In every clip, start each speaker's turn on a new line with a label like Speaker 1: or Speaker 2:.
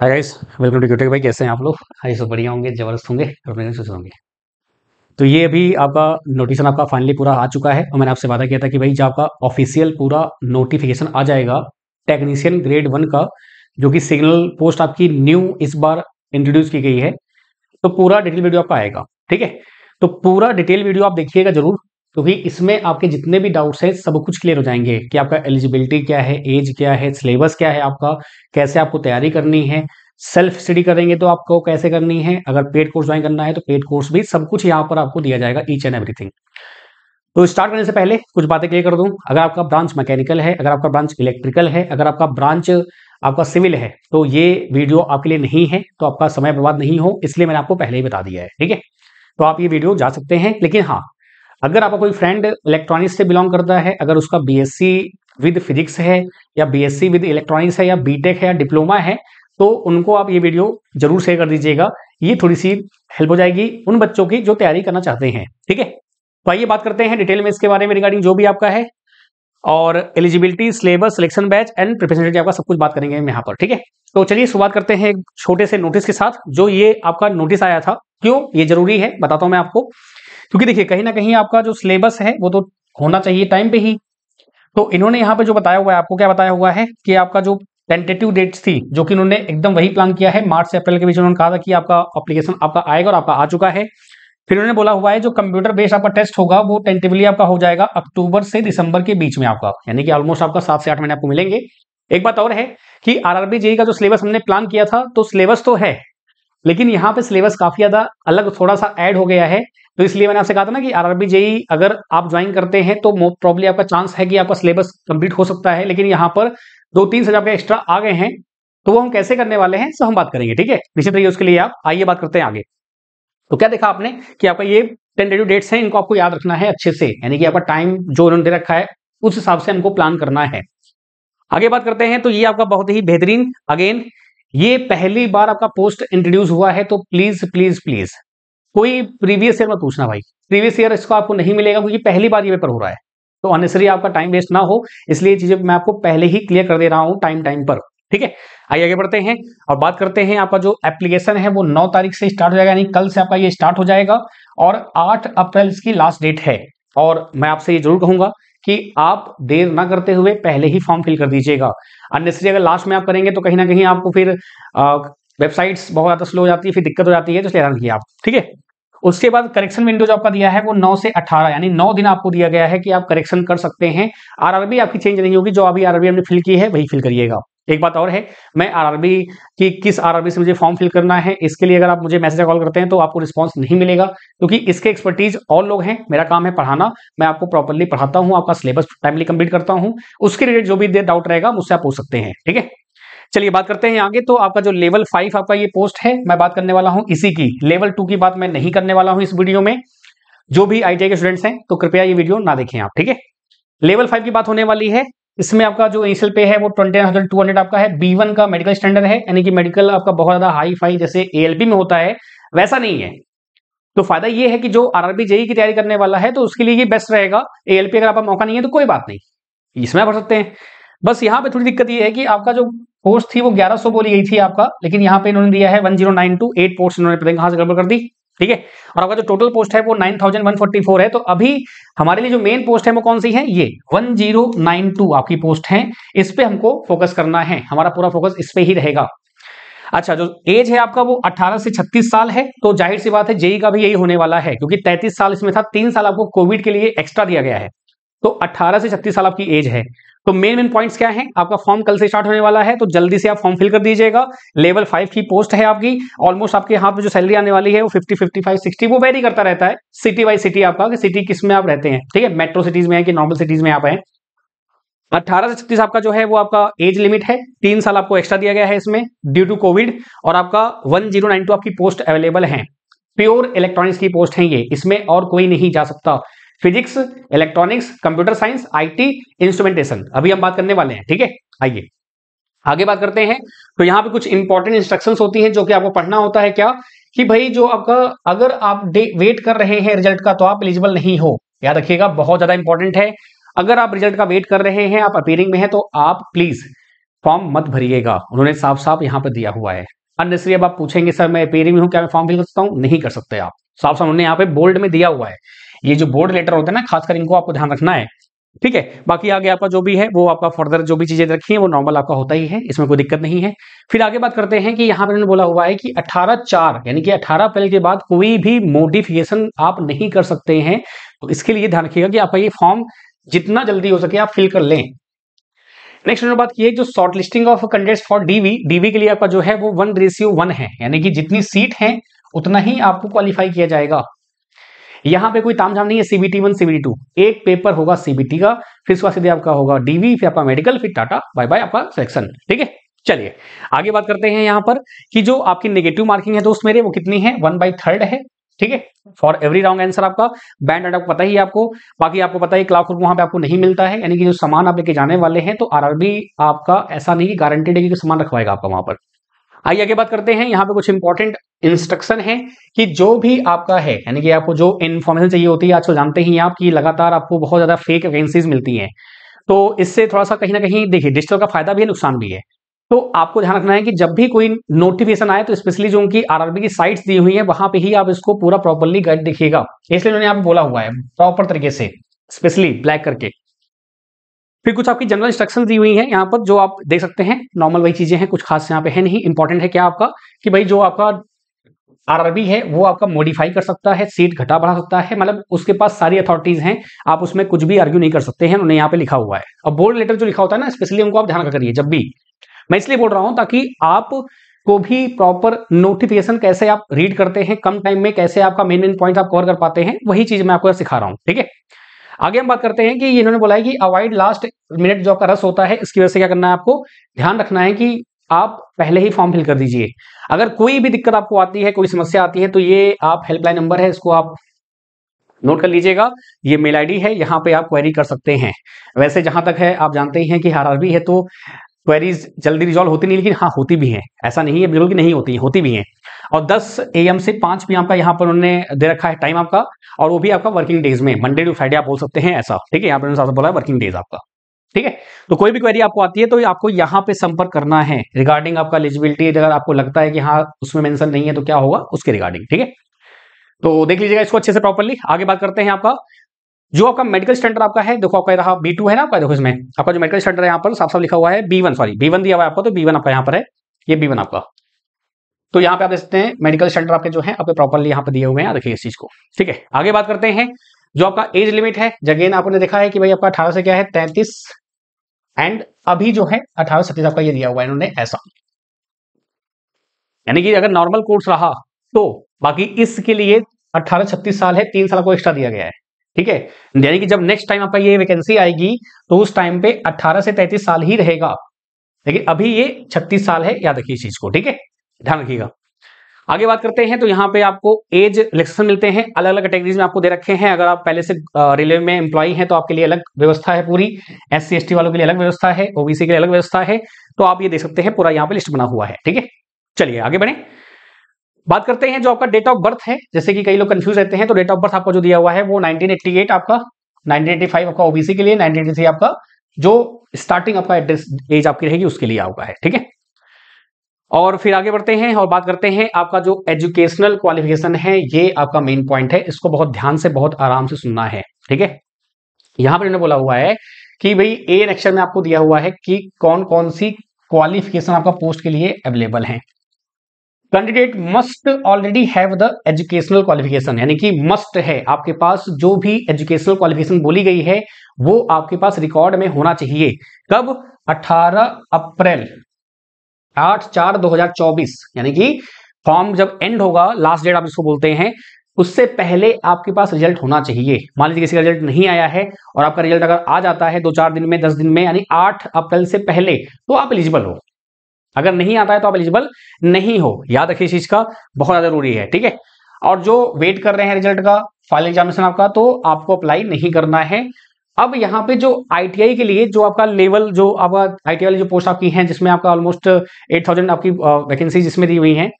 Speaker 1: hi guys welcome to Qtech भाई कैसे हैं आप लोग आई हाँ, सब बढ़िया होंगे जबरदस्त होंगे होंगे तो ये अभी आपका नोटिफिकेशन आपका फाइनली पूरा आ चुका है और मैंने आपसे वादा किया था कि भाई जब आपका ऑफिशियल पूरा नोटिफिकेशन आ जाएगा टेक्नीशियन ग्रेड वन का जो कि सिग्नल पोस्ट आपकी न्यू इस बार इंट्रोड्यूस की गई है तो पूरा डिटेल वीडियो आपका आएगा ठीक है तो पूरा डिटेल वीडियो आप देखिएगा जरूर तो भी इसमें आपके जितने भी डाउट्स हैं सब कुछ क्लियर हो जाएंगे कि आपका एलिजिबिलिटी क्या है एज क्या है सिलेबस क्या है आपका कैसे आपको तैयारी करनी है सेल्फ स्टडी करेंगे तो आपको कैसे करनी है अगर पेड कोर्स ज्वाइन करना है तो पेड कोर्स भी सब कुछ यहाँ पर आपको दिया जाएगा ईच एंड एवरीथिंग तो स्टार्ट करने से पहले कुछ बातें क्लियर कर दूं अगर आपका ब्रांच मैकेनिकल है अगर आपका ब्रांच इलेक्ट्रिकल है अगर आपका ब्रांच आपका सिविल है तो ये वीडियो आपके लिए नहीं है तो आपका समय बर्बाद नहीं हो इसलिए मैंने आपको पहले ही बता दिया है ठीक है तो आप ये वीडियो जा सकते हैं लेकिन हाँ अगर आपका कोई फ्रेंड इलेक्ट्रॉनिक्स से बिलोंग करता है अगर उसका बीएससी विद फिजिक्स है या बीएससी विद इलेक्ट्रॉनिक्स है या बीटेक है या डिप्लोमा है तो उनको आप ये वीडियो जरूर शेयर कर दीजिएगा ये थोड़ी सी हेल्प हो जाएगी उन बच्चों की जो तैयारी करना चाहते हैं ठीक है तो आइए बात करते हैं डिटेल में इसके बारे में रिगार्डिंग जो भी आपका है और eligibility syllabus selection batch and प्रिपेसिलिटी आपका सब कुछ बात करेंगे हम यहाँ पर ठीक है तो चलिए शुरुआत करते हैं एक छोटे से नोटिस के साथ जो ये आपका नोटिस आया था क्यों ये जरूरी है बताता हूँ मैं आपको क्योंकि देखिए कहीं ना कहीं आपका जो सिलेबस है वो तो होना चाहिए टाइम पे ही तो इन्होंने यहाँ पे जो बताया हुआ है आपको क्या बताया हुआ है कि आपका जो टेंटेटिव डेट्स थी जो कि इन्होंने एकदम वही प्लान किया है मार्च से अप्रैल के बीच उन्होंने कहा था कि आपका अप्लीकेशन आपका आएगा और आपका आ चुका है फिर उन्होंने बोला हुआ है जो कंप्यूटर बेस्ड आपका टेस्ट होगा वो टेंटिवली आपका हो जाएगा अक्टूबर से दिसंबर के बीच में आपका यानी कि ऑलमोस्ट आपका सात से आठ महीने आपको मिलेंगे एक बात और है कि आरआरबी जेई e का जो सिलेबस हमने प्लान किया था तो सिलेबस तो है लेकिन यहाँ पे सिलेबस काफी ज्यादा अलग थोड़ा सा ऐड हो गया है तो इसलिए मैंने आपसे कहा था ना कि आरआरबी जेई e अगर आप ज्वाइन करते हैं तो मोस्ट प्रॉब्ली आपका चांस है कि आपका सिलेबस कंप्लीट हो सकता है लेकिन यहाँ पर दो तीन सजा आपके एक्स्ट्रा आ गए हैं तो वो हम कैसे करने वाले हैं सो हम बात करेंगे ठीक है निश्चित रहिए उसके लिए आप आइए बात करते हैं आगे तो क्या देखा आपने कि आपका ये टेंटेटिव डेट्स हैं इनको आपको याद रखना है अच्छे से यानी कि आपका टाइम जो उन्होंने दे रखा है उस हिसाब से हमको प्लान करना है आगे बात करते हैं तो ये आपका बहुत ही बेहतरीन अगेन ये पहली बार आपका पोस्ट इंट्रोड्यूस हुआ है तो प्लीज प्लीज प्लीज कोई प्रीवियस ईयर में पूछना भाई प्रीवियस ईयर इसको आपको नहीं मिलेगा क्योंकि पहली बार ये पेपर हो रहा है तो अनेसरी आपका टाइम वेस्ट ना हो इसलिए चीजें मैं आपको पहले ही क्लियर कर दे रहा हूँ टाइम टाइम पर ठीक है आइए आगे बढ़ते हैं और बात करते हैं आपका जो एप्लीकेशन है वो नौ तारीख से स्टार्ट हो जाएगा यानी कल से आपका ये स्टार्ट हो जाएगा और आठ अप्रैल इसकी लास्ट डेट है और मैं आपसे ये जरूर कहूंगा कि आप देर ना करते हुए पहले ही फॉर्म फिल कर दीजिएगा अननेसरी अगर लास्ट में आप करेंगे तो कहीं ना कहीं आपको फिर वेबसाइट्स बहुत ज़्यादा स्लो हो जाती है फिर दिक्कत हो जाती है तो इसलिए रखिए आप ठीक है उसके बाद करेक्शन विंडो जो आपका दिया है वो 9 से 18 यानी 9 दिन आपको दिया गया है कि आप करेक्शन कर सकते हैं आरआरबी आपकी चेंज नहीं होगी जो अभी आरआरबी हमने फिल की है वही फिल करिएगा एक बात और है मैं आरआरबी की किस आरआरबी से मुझे फॉर्म फिल करना है इसके लिए अगर आप मुझे मैसेज कॉल करते हैं तो आपको रिस्पांस नहीं मिलेगा क्योंकि इसके एक्सपर्टीज और लोग हैं मेरा काम है पढ़ाना मैं आपको प्रॉपरली पढ़ाता हूं आपका सिलेबस टाइमली कंप्लीट करता हूं उसके रिलेटेड जो भी डाउट रहेगा मुझसे आप पूछ सकते हैं ठीक है चलिए बात करते हैं आगे तो आपका जो लेवल फाइव आपका ये पोस्ट है मैं बात करने वाला हूँ इसी की लेवल टू की बात मैं नहीं करने वाला हूँ इस वीडियो में जो भी आईटीआई के स्टूडेंट्स हैं तो कृपया ये वीडियो ना देखें आप ठीक है लेवल फाइव की बात होने वाली है इसमें आपका जो इनिशियल पे है वो ट्वेंटी थाउजेंड टू हंड्रेड आपका है बी वन का मेडिकल स्टैंडर्ड है यानी कि मेडिकल आपका बहुत ज्यादा हाई फाई जैसे एएलपी में होता है वैसा नहीं है तो फायदा ये है कि जो आरआरबी जेई e की तैयारी करने वाला है तो उसके लिए ये बेस्ट रहेगा पी अगर आपका मौका नहीं है तो कोई बात नहीं इसमें भर सकते हैं बस यहाँ पे थोड़ी दिक्कत ये है कि आपका जो पोस्ट थी वो 1100 बोली गई थी आपका लेकिन यहाँ पे इन्होंने दिया है 1092 एट पोस्ट इन्होंने कहा से गड़बड़ कर दी ठीक है और आपका जो टोटल पोस्ट है वो 9144 है तो अभी हमारे लिए जो मेन पोस्ट है वो कौन सी है ये 1092 आपकी पोस्ट है इस पे हमको फोकस करना है हमारा पूरा फोकस इस पे ही रहेगा अच्छा जो एज है आपका वो 18 से 36 साल है तो जाहिर सी बात है जेई e का भी यही होने वाला है क्योंकि 33 साल इसमें था तीन साल आपको कोविड के लिए एक्स्ट्रा दिया गया है तो 18 से 36 साल आपकी एज है तो मेन मेन पॉइंट्स क्या हैं आपका फॉर्म कल से स्टार्ट होने वाला है तो जल्दी से आप फॉर्म फिल कर दीजिएगा लेवल फाइव की पोस्ट है आपकी ऑलमोस्ट आपके यहाँ पे जो सैलरी आने वाली है वो फिफ्टी फिफ्टी फाइव सिक्सटी वो वेरी करता रहता है सिटी बाई सिटी आपका कि सिटी किस में आप रहते हैं ठीक है मेट्रो सिटीज में है कि नॉर्मल सिटीज में आप हैं अट्ठारह से छत्तीस आपका जो है वो आपका एज लिमिट है तीन साल आपको एक्स्ट्रा दिया गया है इसमें ड्यू टू कोविड और आपका टू आपकी पोस्ट अवेलेबल है प्योर इलेक्ट्रॉनिक्स की पोस्ट है ये इसमें और कोई नहीं जा सकता physics electronics computer science IT instrumentation अभी हम बात करने वाले हैं ठीक है आइए आगे बात करते हैं तो यहाँ पे कुछ इंपॉर्टेंट इंस्ट्रक्शन होती हैं जो कि आपको पढ़ना होता है क्या कि भाई जो आपका अगर आप वेट कर रहे हैं रिजल्ट का तो आप एलिजिबल नहीं हो याद रखिएगा बहुत ज्यादा इंपॉर्टेंट है अगर आप रिजल्ट का वेट कर रहे हैं आप अपीयरिंग में हैं तो आप प्लीज फॉर्म मत भरिएगा उन्होंने साफ साफ यहाँ पर दिया हुआ है अननेसरी अब आप पूछेंगे सर मैं अपीयरिंग में हूँ क्या मैं फॉर्म फिल कर सकता हूँ नहीं कर सकते आप साफ साफ उन्होंने यहाँ पे बोल्ड में दिया हुआ है ये जो बोर्ड लेटर होते हैं ना खासकर इनको आपको ध्यान रखना है ठीक है बाकी आगे आपका जो भी है वो आपका फर्दर जो भी चीजें रखी है वो नॉर्मल आपका होता ही है इसमें कोई दिक्कत नहीं है फिर आगे बात करते हैं कि यहाँ पर इन्होंने बोला हुआ है कि 18 चार यानी कि 18 अप्रैल के बाद कोई भी मोडिफिकेशन आप नहीं कर सकते हैं तो इसके लिए ध्यान रखिएगा कि आपका ये फॉर्म जितना जल्दी हो सके आप फिल कर लें नेक्स्ट उन्होंने बात की है जो short listing of candidates for DV DV के लिए आपका जो है वो वन रेशियो वन है यानी कि जितनी सीट है उतना ही आपको क्वालिफाई किया जाएगा यहां पे कोई तामझाम नहीं है सीबीटी वन सीबीटी टू एक पेपर होगा सीबीटी का फिर उसके बाद सीधे आपका होगा डीवी फिर आपका मेडिकल फिर टाटा बाय बाय आपका सिलेक्शन ठीक है चलिए आगे बात करते हैं यहाँ पर कि जो आपकी नेगेटिव मार्किंग है दोस्त मेरे वो कितनी है वन बाई थर्ड है ठीक है फॉर एवरी रॉन्ग आंसर आपका बैंड एंड आपको पता ही है आपको बाकी आपको पता ही एक लाख रुपए वहां पे आपको नहीं मिलता है यानी कि जो सामान आप लेके जाने वाले हैं तो आरआरबी आपका ऐसा नहीं गारंटेड है कि सामान रखवाएगा आपका वहां पर आइए आगे बात करते हैं यहाँ पे कुछ इंपॉर्टेंट इंस्ट्रक्शन है कि जो भी आपका है यानी कि आपको जो इन्फॉर्मेशन चाहिए होती है आजकल जानते ही आप कि लगातार आपको बहुत ज़्यादा फेक वैकेंसीज मिलती हैं तो इससे थोड़ा सा कहीं ना कहीं देखिए डिजिटल का फायदा भी है नुकसान भी है तो आपको ध्यान रखना है कि जब भी कोई नोटिफिकेशन आए तो स्पेशली जो उनकी आरआरबी की साइट्स दी हुई है वहां पे ही आप इसको पूरा प्रॉपरली गाइड देखिएगा इसलिए उन्होंने आप बोला हुआ है प्रॉपर तरीके से स्पेशली ब्लैक करके फिर कुछ आपकी जनरल इंस्ट्रक्शन दी हुई है यहाँ पर जो आप देख सकते हैं नॉर्मल वही चीजें हैं कुछ खास यहाँ पे है नहीं इंपॉर्टेंट है क्या आपका कि भाई जो आपका आरआरबी है वो आपका मॉडिफाई कर सकता है सीट घटा बढ़ा सकता है मतलब उसके पास सारी अथॉरिटीज हैं आप उसमें कुछ भी आर्ग्यू नहीं कर सकते हैं उन्होंने यहाँ पे लिखा हुआ है अब बोर्ड लेटर जो लिखा होता है ना स्पेशली उनको आप ध्यान करिए जब भी मैं इसलिए बोल रहा हूं ताकि आप को भी प्रॉपर नोटिफिकेशन कैसे आप रीड करते हैं कम टाइम में कैसे आपका मेन मेन पॉइंट आप कवर कर पाते हैं वही चीज मैं आपको सिखा रहा हूँ ठीक है आगे हम बात करते हैं कि इन्होंने बोला है कि अवॉइड लास्ट मिनट जो का रस होता है इसकी वजह से क्या करना है आपको ध्यान रखना है कि आप पहले ही फॉर्म फिल कर दीजिए अगर कोई भी दिक्कत आपको आती है कोई समस्या आती है तो ये आप हेल्पलाइन नंबर है इसको आप नोट कर लीजिएगा ये मेल आईडी है यहाँ पे आप क्वेरी कर सकते हैं वैसे जहां तक है आप जानते ही हैं कि हर है तो क्वेरीज जल्दी रिजॉल्व होती नहीं लेकिन हाँ होती भी हैं ऐसा नहीं है बिल्कुल नहीं होती होती भी हैं और 10 एम से 5 पी का यहाँ पर उन्होंने दे रखा है टाइम आपका और वो भी आपका वर्किंग डेज में मंडे टू फ्राइडे आप बोल सकते हैं ऐसा ठीक है यहाँ पर उन्होंने बोला है वर्किंग डेज आपका ठीक है तो कोई भी क्वेरी आपको आती है तो आपको यहाँ पे संपर्क करना है रिगार्डिंग आपका एलिजिबिलिटी अगर आपको लगता है कि हाँ उसमें मैंशन नहीं है तो क्या होगा उसके रिगार्डिंग ठीक है तो देख लीजिएगा इसको अच्छे से प्रॉपरली आगे बात करते हैं आपका जो आपका मेडिकल स्टैंडर्ड आपका है देखो आपका रहा बी टू है ना आपका देखो इसमें आपका जो मेडिकल स्टैंडर्ड है यहाँ पर साफ साफ लिखा हुआ है B one sorry B one दिया हुआ है आपका तो बी वन आपका यहाँ पर है ये बी वन आपका तो यहाँ पे आप देखते हैं मेडिकल सेंटर आपके जो है आपके प्रॉपरली यहाँ पे दिए हुए हैं देखिए इस चीज को ठीक है आगे बात करते हैं जो आपका एज लिमिट है जगेन आपने देखा है कि भाई आपका अठारह से क्या है तैतीस एंड अभी जो है अठारह सत्तीस आपका ये दिया हुआ है इन्होंने ऐसा यानी कि अगर नॉर्मल कोर्स रहा तो बाकी इसके लिए अट्ठारह छत्तीस साल है तीन साल को एक्स्ट्रा दिया गया है ठीक है यानी कि जब नेक्स्ट टाइम आपका ये वैकेंसी आएगी तो उस टाइम पे अठारह से तैतीस साल ही रहेगा लेकिन अभी ये छत्तीस साल है याद रखिए इस चीज को ठीक है ध्यान रखिएगा आगे बात करते हैं तो यहाँ पे आपको एज इलेक्शन मिलते हैं अलग अलग कैटेगरीज में आपको दे रखे हैं अगर आप पहले से रेलवे में एम्प्लॉय हैं तो आपके लिए अलग व्यवस्था है पूरी एस सी वालों के लिए अलग व्यवस्था है ओबीसी के लिए अलग व्यवस्था है तो आप ये देख सकते हैं पूरा यहाँ पे लिस्ट बना हुआ है ठीक है चलिए आगे बढ़े बात करते हैं जो आपका डेट ऑफ बर्थ है जैसे कि कई लोग कंफ्यूज रहते हैं तो डेट ऑफ बर्थ आपको जो दिया हुआ है वो 1988 आपका 1985 आपका ओबीसी के लिए थ्री आपका जो स्टार्टिंग आपका एड्रेस एज आपकी रहेगी उसके लिए आपका है ठीक है और फिर आगे बढ़ते हैं और बात करते हैं आपका जो एजुकेशनल क्वालिफिकेशन है ये आपका मेन पॉइंट है इसको बहुत ध्यान से बहुत आराम से सुनना है ठीक है यहां पर इन्होंने बोला हुआ है कि भाई ए नेक्शन में आपको दिया हुआ है कि कौन कौन सी क्वालिफिकेशन आपका पोस्ट के लिए अवेलेबल है candidate must already have the educational qualification यानी कि मस्ट है आपके पास जो भी एजुकेशनल क्वालिफिकेशन बोली गई है वो आपके पास रिकॉर्ड में होना चाहिए कब 18 अप्रैल आठ चार दो हजार चौबीस यानी कि फॉर्म जब एंड होगा लास्ट डेट आप इसको बोलते हैं उससे पहले आपके पास रिजल्ट होना चाहिए मान लीजिए किसी का रिजल्ट नहीं आया है और आपका रिजल्ट अगर आ जाता है दो चार दिन में दस दिन में यानी आठ अप्रैल से पहले तो आप एलिजिबल हो अगर नहीं आता है तो आप एलिजिबल नहीं हो याद रखिए इस चीज का बहुत ज्यादा जरूरी है ठीक है और जो वेट कर रहे हैं रिजल्ट का फाइनल एग्जामिनेशन आपका तो आपको अप्लाई नहीं करना है अब यहाँ पे जो आईटीआई के लिए जो आपका लेवल जो आपका आईटीआई वाली जो पोस्ट आपकी है जिसमें आपका ऑलमोस्ट एट थाउजेंड आपकी वैकेंसी uh, जिसमें दी हुई है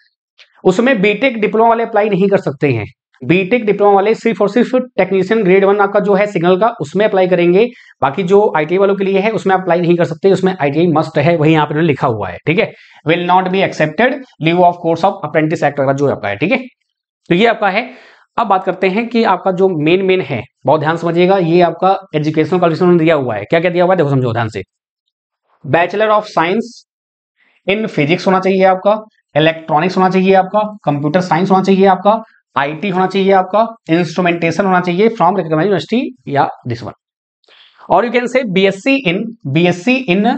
Speaker 1: उसमें बीटेक डिप्लोमा वाले अप्लाई नहीं कर सकते हैं बीटेक डिप्लोमा वाले सिर्फ और सिर्फ टेक्नीशियन ग्रेड वन आपका जो है सिग्नल का उसमें अप्लाई करेंगे बाकी जो आईटीआई वालों के लिए है उसमें अप्लाई नहीं कर सकते उसमें आईटीआई मस्ट है वही यहाँ पर लिखा हुआ है ठीक है will not be accepted leave of course of apprentice act का जो आपका है ठीक है तो ये आपका है अब बात करते हैं कि आपका जो मेन मेन है बहुत ध्यान समझिएगा ये आपका एजुकेशनल क्वालिफिकेशन दिया हुआ है क्या क्या दिया हुआ है देखो समझो ध्यान से bachelor of science in physics होना चाहिए आपका इलेक्ट्रॉनिक्स होना चाहिए आपका कंप्यूटर साइंस होना चाहिए आपका आईटी होना चाहिए आपका इंस्ट्रूमेंटेशन होना चाहिए फ्रॉम रिकॉग्नाइज यूनिवर्सिटी या दिस वन और you can say BSc in BSc in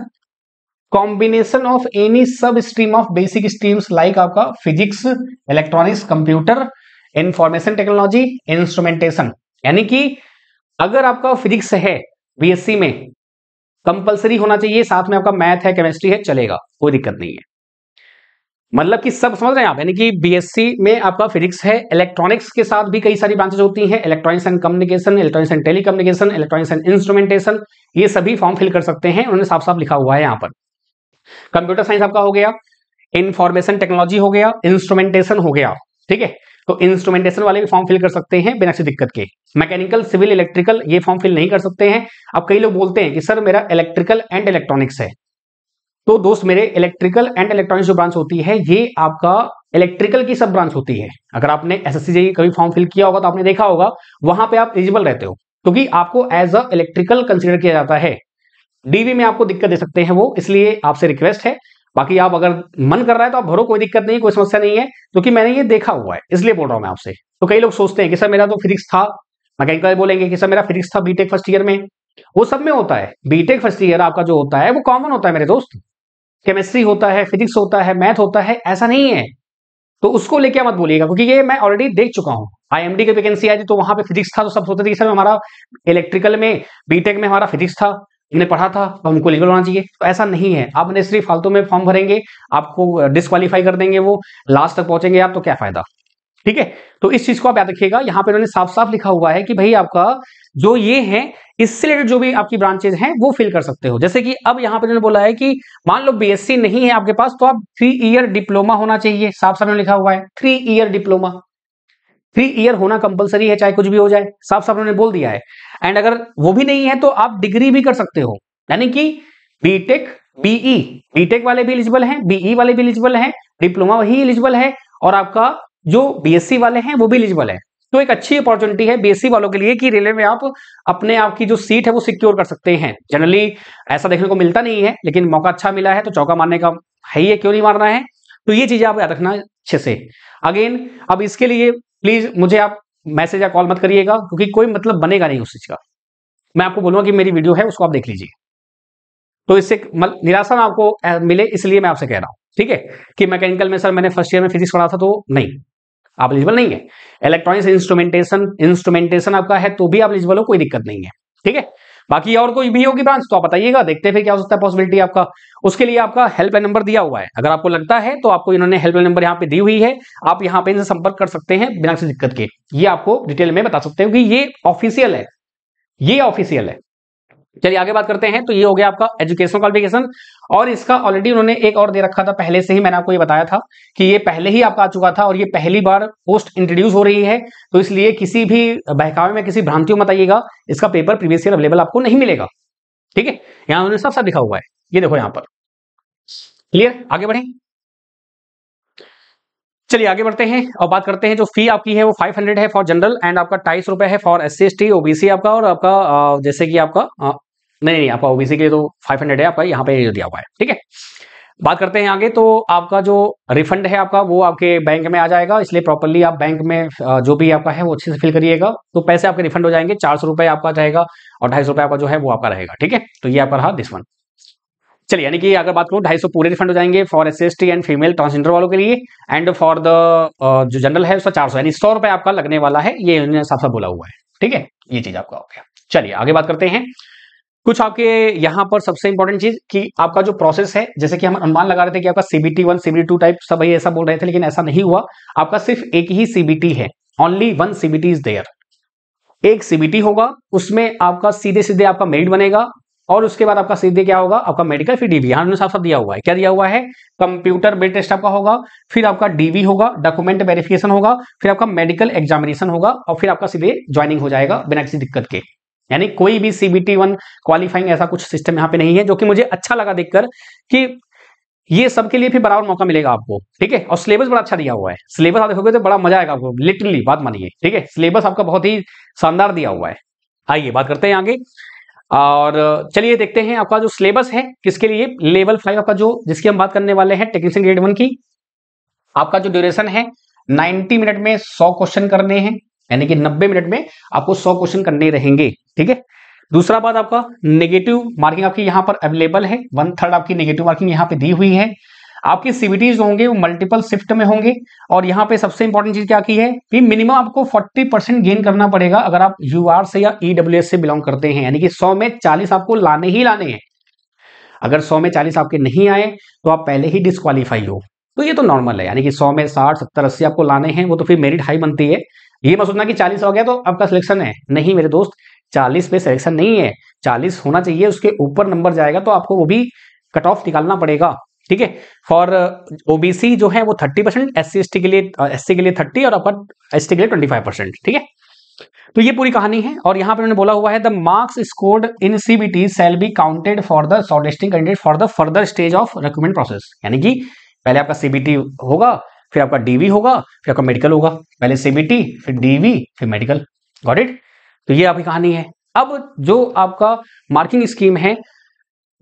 Speaker 1: combination of any sub stream of basic streams like आपका physics electronics computer information technology instrumentation यानी कि अगर आपका फिजिक्स है बीएससी में कंपलसरी होना चाहिए साथ में आपका मैथ है केमिस्ट्री है चलेगा कोई दिक्कत नहीं है मतलब कि सब समझ रहे हैं आप यानी कि बीएससी में आपका फिजिक्स है इलेक्ट्रॉनिक्स के साथ भी कई सारी ब्रांचेज होती हैं electronics and communication electronics and telecommunication electronics and instrumentation ये सभी फॉर्म फिल कर सकते हैं उन्होंने साफ साफ लिखा हुआ है यहाँ पर कंप्यूटर साइंस आपका हो गया इंफॉर्मेशन टेक्नोलॉजी हो गया इंस्ट्रूमेंटेशन हो गया ठीक है तो इंस्ट्रूमेंटेशन वाले भी फॉर्म फिल कर सकते हैं बिना किसी दिक्कत के मैकेनिकल सिविल इलेक्ट्रिकल ये फॉर्म फिल नहीं कर सकते हैं अब कई लोग बोलते हैं कि सर मेरा इलेक्ट्रिकल एंड इलेक्ट्रॉनिक्स है तो दोस्त मेरे इलेक्ट्रिकल एंड इलेक्ट्रॉनिक्स जो ब्रांच होती है ये आपका इलेक्ट्रिकल की सब ब्रांच होती है अगर आपने एस एस कभी फॉर्म फिल किया होगा तो आपने देखा होगा वहां पर आप एलिजिबल रहते हो क्योंकि तो आपको एज अ इलेक्ट्रिकल कंसिडर किया जाता है डीवी में आपको दिक्कत दे सकते हैं वो इसलिए आपसे रिक्वेस्ट है बाकी आप अगर मन कर रहा है तो आप भरो कोई दिक्कत नहीं कोई समस्या नहीं है क्योंकि तो मैंने ये देखा हुआ है इसलिए बोल रहा हूँ मैं आपसे तो कई लोग सोचते हैं कि सर मेरा तो फिजिक्स था मैकेनिकल बोलेंगे कि सर मेरा फिजिक्स था बीटेक फर्स्ट ईयर में वो सब में होता है बीटेक फर्स्ट ईयर आपका जो होता है वो कॉमन होता है मेरे दोस्त केमिस्ट्री होता है फिजिक्स होता है मैथ होता है ऐसा नहीं है तो उसको लेके मत बोलिएगा क्योंकि ये मैं ऑलरेडी देख चुका हूँ आईएमडी की वैकेंसी आई थी तो वहां पे फिजिक्स था तो सब सोचते थे कि सर हमारा इलेक्ट्रिकल में बीटेक में हमारा फिजिक्स था हमने पढ़ा था तो हमको लीगल होना चाहिए तो ऐसा नहीं है आप सिर्फ फालतू में फॉर्म भरेंगे आपको डिस्कालीफाई कर देंगे वो लास्ट तक पहुंचेंगे आप तो क्या फायदा ठीक है तो इस चीज को आप याद रखिएगा यहाँ पे उन्होंने साफ साफ लिखा हुआ है कि भाई आपका जो ये है इससे रिलेटेड जो भी आपकी ब्रांचेज हैं वो फिल कर सकते हो जैसे कि अब यहाँ पे उन्होंने बोला है कि मान लो बीएससी नहीं है आपके पास तो आप थ्री ईयर डिप्लोमा होना चाहिए साफ साफ लिखा हुआ है three year diploma three year होना कंपलसरी है चाहे कुछ भी हो जाए साफ साफ उन्होंने बोल दिया है एंड अगर वो भी नहीं है तो आप डिग्री भी कर सकते हो यानी कि बीटेक बीई बीटेक वाले भी इलिजिबल हैं बीई e वाले भी इलिजिबल हैं डिप्लोमा वही इलिजिबल है और आपका जो बीएससी वाले हैं वो भी इलिजिबल है तो एक अच्छी अपॉर्चुनिटी है बीएससी वालों के लिए कि रेलवे में आप अपने आप की जो सीट है वो सिक्योर कर सकते हैं जनरली ऐसा देखने को मिलता नहीं है लेकिन मौका अच्छा मिला है तो चौका मारने का है ही है क्यों नहीं मारना है तो ये चीजें आप याद रखना अच्छे से अगेन अब इसके लिए प्लीज मुझे आप मैसेज या कॉल मत करिएगा क्योंकि कोई मतलब बनेगा नहीं उस चीज का मैं आपको बोलूंगा कि मेरी वीडियो है उसको आप देख लीजिए तो इससे निराशा ना आपको मिले इसलिए मैं आपसे कह रहा हूं ठीक है कि मैकेनिकल में सर मैंने फर्स्ट ईयर में फिजिक्स पढ़ा था तो नहीं आप एलिजिबल नहीं है इलेक्ट्रॉनिक्स इंस्ट्रूमेंटेशन इंस्ट्रूमेंटेशन आपका है तो भी आप एलिजिबल हो कोई दिक्कत नहीं है ठीक है बाकी और कोई भी होगी ब्रांच तो आप बताइएगा देखते फिर क्या हो सकता है पॉसिबिलिटी आपका उसके लिए आपका हेल्पलाइन नंबर दिया हुआ है अगर आपको लगता है तो आपको इन्होंने हेल्पलाइन नंबर यहाँ पे दी हुई है आप यहाँ पे इनसे संपर्क कर सकते हैं बिना किसी दिक्कत के ये आपको डिटेल में बता सकते हो कि ये ऑफिशियल है ये ऑफिशियल है चलिए आगे बात करते हैं तो ये हो गया आपका एजुकेशनल क्वालिफिकेशन और इसका ऑलरेडी उन्होंने एक और दे रखा था पहले से ही मैंने आपको ये बताया था कि ये पहले ही आपका आ चुका था और ये पहली बार पोस्ट इंट्रोड्यूस हो रही है तो इसलिए किसी भी बहकावे में किसी भ्रांतियों में बताइएगा इसका पेपर प्रीवियस ईयर अवेलेबल आपको नहीं मिलेगा ठीक है यहाँ उन्होंने सब सब लिखा हुआ है ये देखो यहाँ पर क्लियर आगे बढ़े चलिए आगे बढ़ते हैं और बात करते हैं जो फी आपकी है वो 500 है फॉर जनरल एंड आपका ढाई रुपए है फॉर एस सी ओबीसी आपका और आपका जैसे कि आपका नहीं नहीं, नहीं आपका ओबीसी के लिए तो 500 है आपका यहाँ पे दिया हुआ है ठीक है बात करते हैं आगे तो आपका जो रिफंड है आपका वो आपके बैंक में आ जाएगा इसलिए प्रॉपरली आप बैंक में जो भी आपका है वो अच्छे से फिल करिएगा तो पैसे आपके रिफंड हो जाएंगे चार सौ रुपये आपका रहेगा और ढाई सौ रुपये आपका जो है वो आपका रहेगा ठीक है तो ये आपका रहा दिस वन चलिए यानी कि अगर बात करूँ ढाई सौ पूरे रिफंड हो जाएंगे for S S and female transgender वालों के लिए एंड फॉर द जो जनरल है उसका चार सौ यानी सौ रुपए आपका लगने वाला है ये उन्होंने साफ साफ बोला हुआ है ठीक है ये चीज आपका हो गया चलिए आगे बात करते हैं कुछ आपके यहाँ पर सबसे इंपॉर्टेंट चीज कि आपका जो प्रोसेस है जैसे कि हम अनुमान लगा रहे थे कि आपका CBT one CBT two type सब ये ऐसा बोल रहे थे लेकिन ऐसा नहीं हुआ आपका सिर्फ एक ही सीबीटी है only one CBT is there एक सीबीटी होगा उसमें आपका सीधे सीधे आपका मेरिट बनेगा और उसके बाद आपका सीधे क्या होगा आपका मेडिकल फिर डीवी हाँ साफ साफ दिया हुआ है क्या दिया हुआ है कंप्यूटर बेड टेस्ट आपका होगा फिर आपका डीवी होगा डॉक्यूमेंट वेरिफिकेशन होगा फिर आपका मेडिकल एग्जामिनेशन होगा और फिर आपका सीधे ज्वाइनिंग हो जाएगा बिना किसी दिक्कत के यानी कोई भी सीबीटी वन क्वालिफाइंग ऐसा कुछ सिस्टम यहाँ पे नहीं है जो कि मुझे अच्छा लगा देखकर कि ये सबके लिए फिर बराबर मौका मिलेगा आपको ठीक है और सिलेबस बड़ा अच्छा दिया हुआ है सिलेबस आप देखोगे तो बड़ा मजा आएगा आपको लिटरली बात मानिए ठीक है सिलेबस आपका बहुत ही शानदार दिया हुआ है आइए बात करते हैं आगे और चलिए देखते हैं आपका जो सिलेबस है किसके लिए लेवल फाइव आपका जो जिसकी हम बात करने वाले हैं टेक्निशियन ग्रेड वन की आपका जो ड्यूरेशन है 90 मिनट में 100 क्वेश्चन करने हैं यानी कि 90 मिनट में आपको 100 क्वेश्चन करने रहेंगे ठीक है दूसरा बात आपका नेगेटिव मार्किंग आपकी यहाँ पर अवेलेबल है वन थर्ड आपकी नेगेटिव मार्किंग यहाँ पे दी हुई है आपकी सीबीटीज होंगे वो मल्टीपल शिफ्ट में होंगे और यहाँ पे सबसे इंपॉर्टेंट चीज क्या की है कि मिनिमम आपको 40 परसेंट गेन करना पड़ेगा अगर आप यू से या एस e से बिलोंग करते हैं यानी कि सौ में चालीस आपको लाने ही लाने हैं अगर सौ में चालीस आपके नहीं आए तो आप पहले ही डिस्कालीफाई हो तो ये तो नॉर्मल है यानी कि सौ में साठ सत्तर अस्सी आपको लाने हैं वो तो फिर मेरिट हाई बनती है ये मैं सोचना कि चालीस हो गया तो आपका सिलेक्शन है नहीं मेरे दोस्त चालीस पे सिलेक्शन नहीं है चालीस होना चाहिए उसके ऊपर नंबर जाएगा तो आपको वो भी कट ऑफ निकालना पड़ेगा ठीक है फॉर ओबीसी uh, जो है वो थर्टी परसेंट एस सी के लिए एस uh, के लिए थर्टी और अपर एस के लिए ट्वेंटी फाइव परसेंट ठीक है तो ये पूरी कहानी है और यहां पर उन्होंने बोला हुआ है the marks scored in CBT shall be counted for the shortlisting candidate for the further stage of recruitment process यानी कि पहले आपका सीबीटी होगा फिर आपका डीवी होगा फिर आपका मेडिकल होगा पहले सीबीटी फिर डीवी फिर मेडिकल गॉट इट तो ये आपकी कहानी है अब जो आपका मार्किंग स्कीम है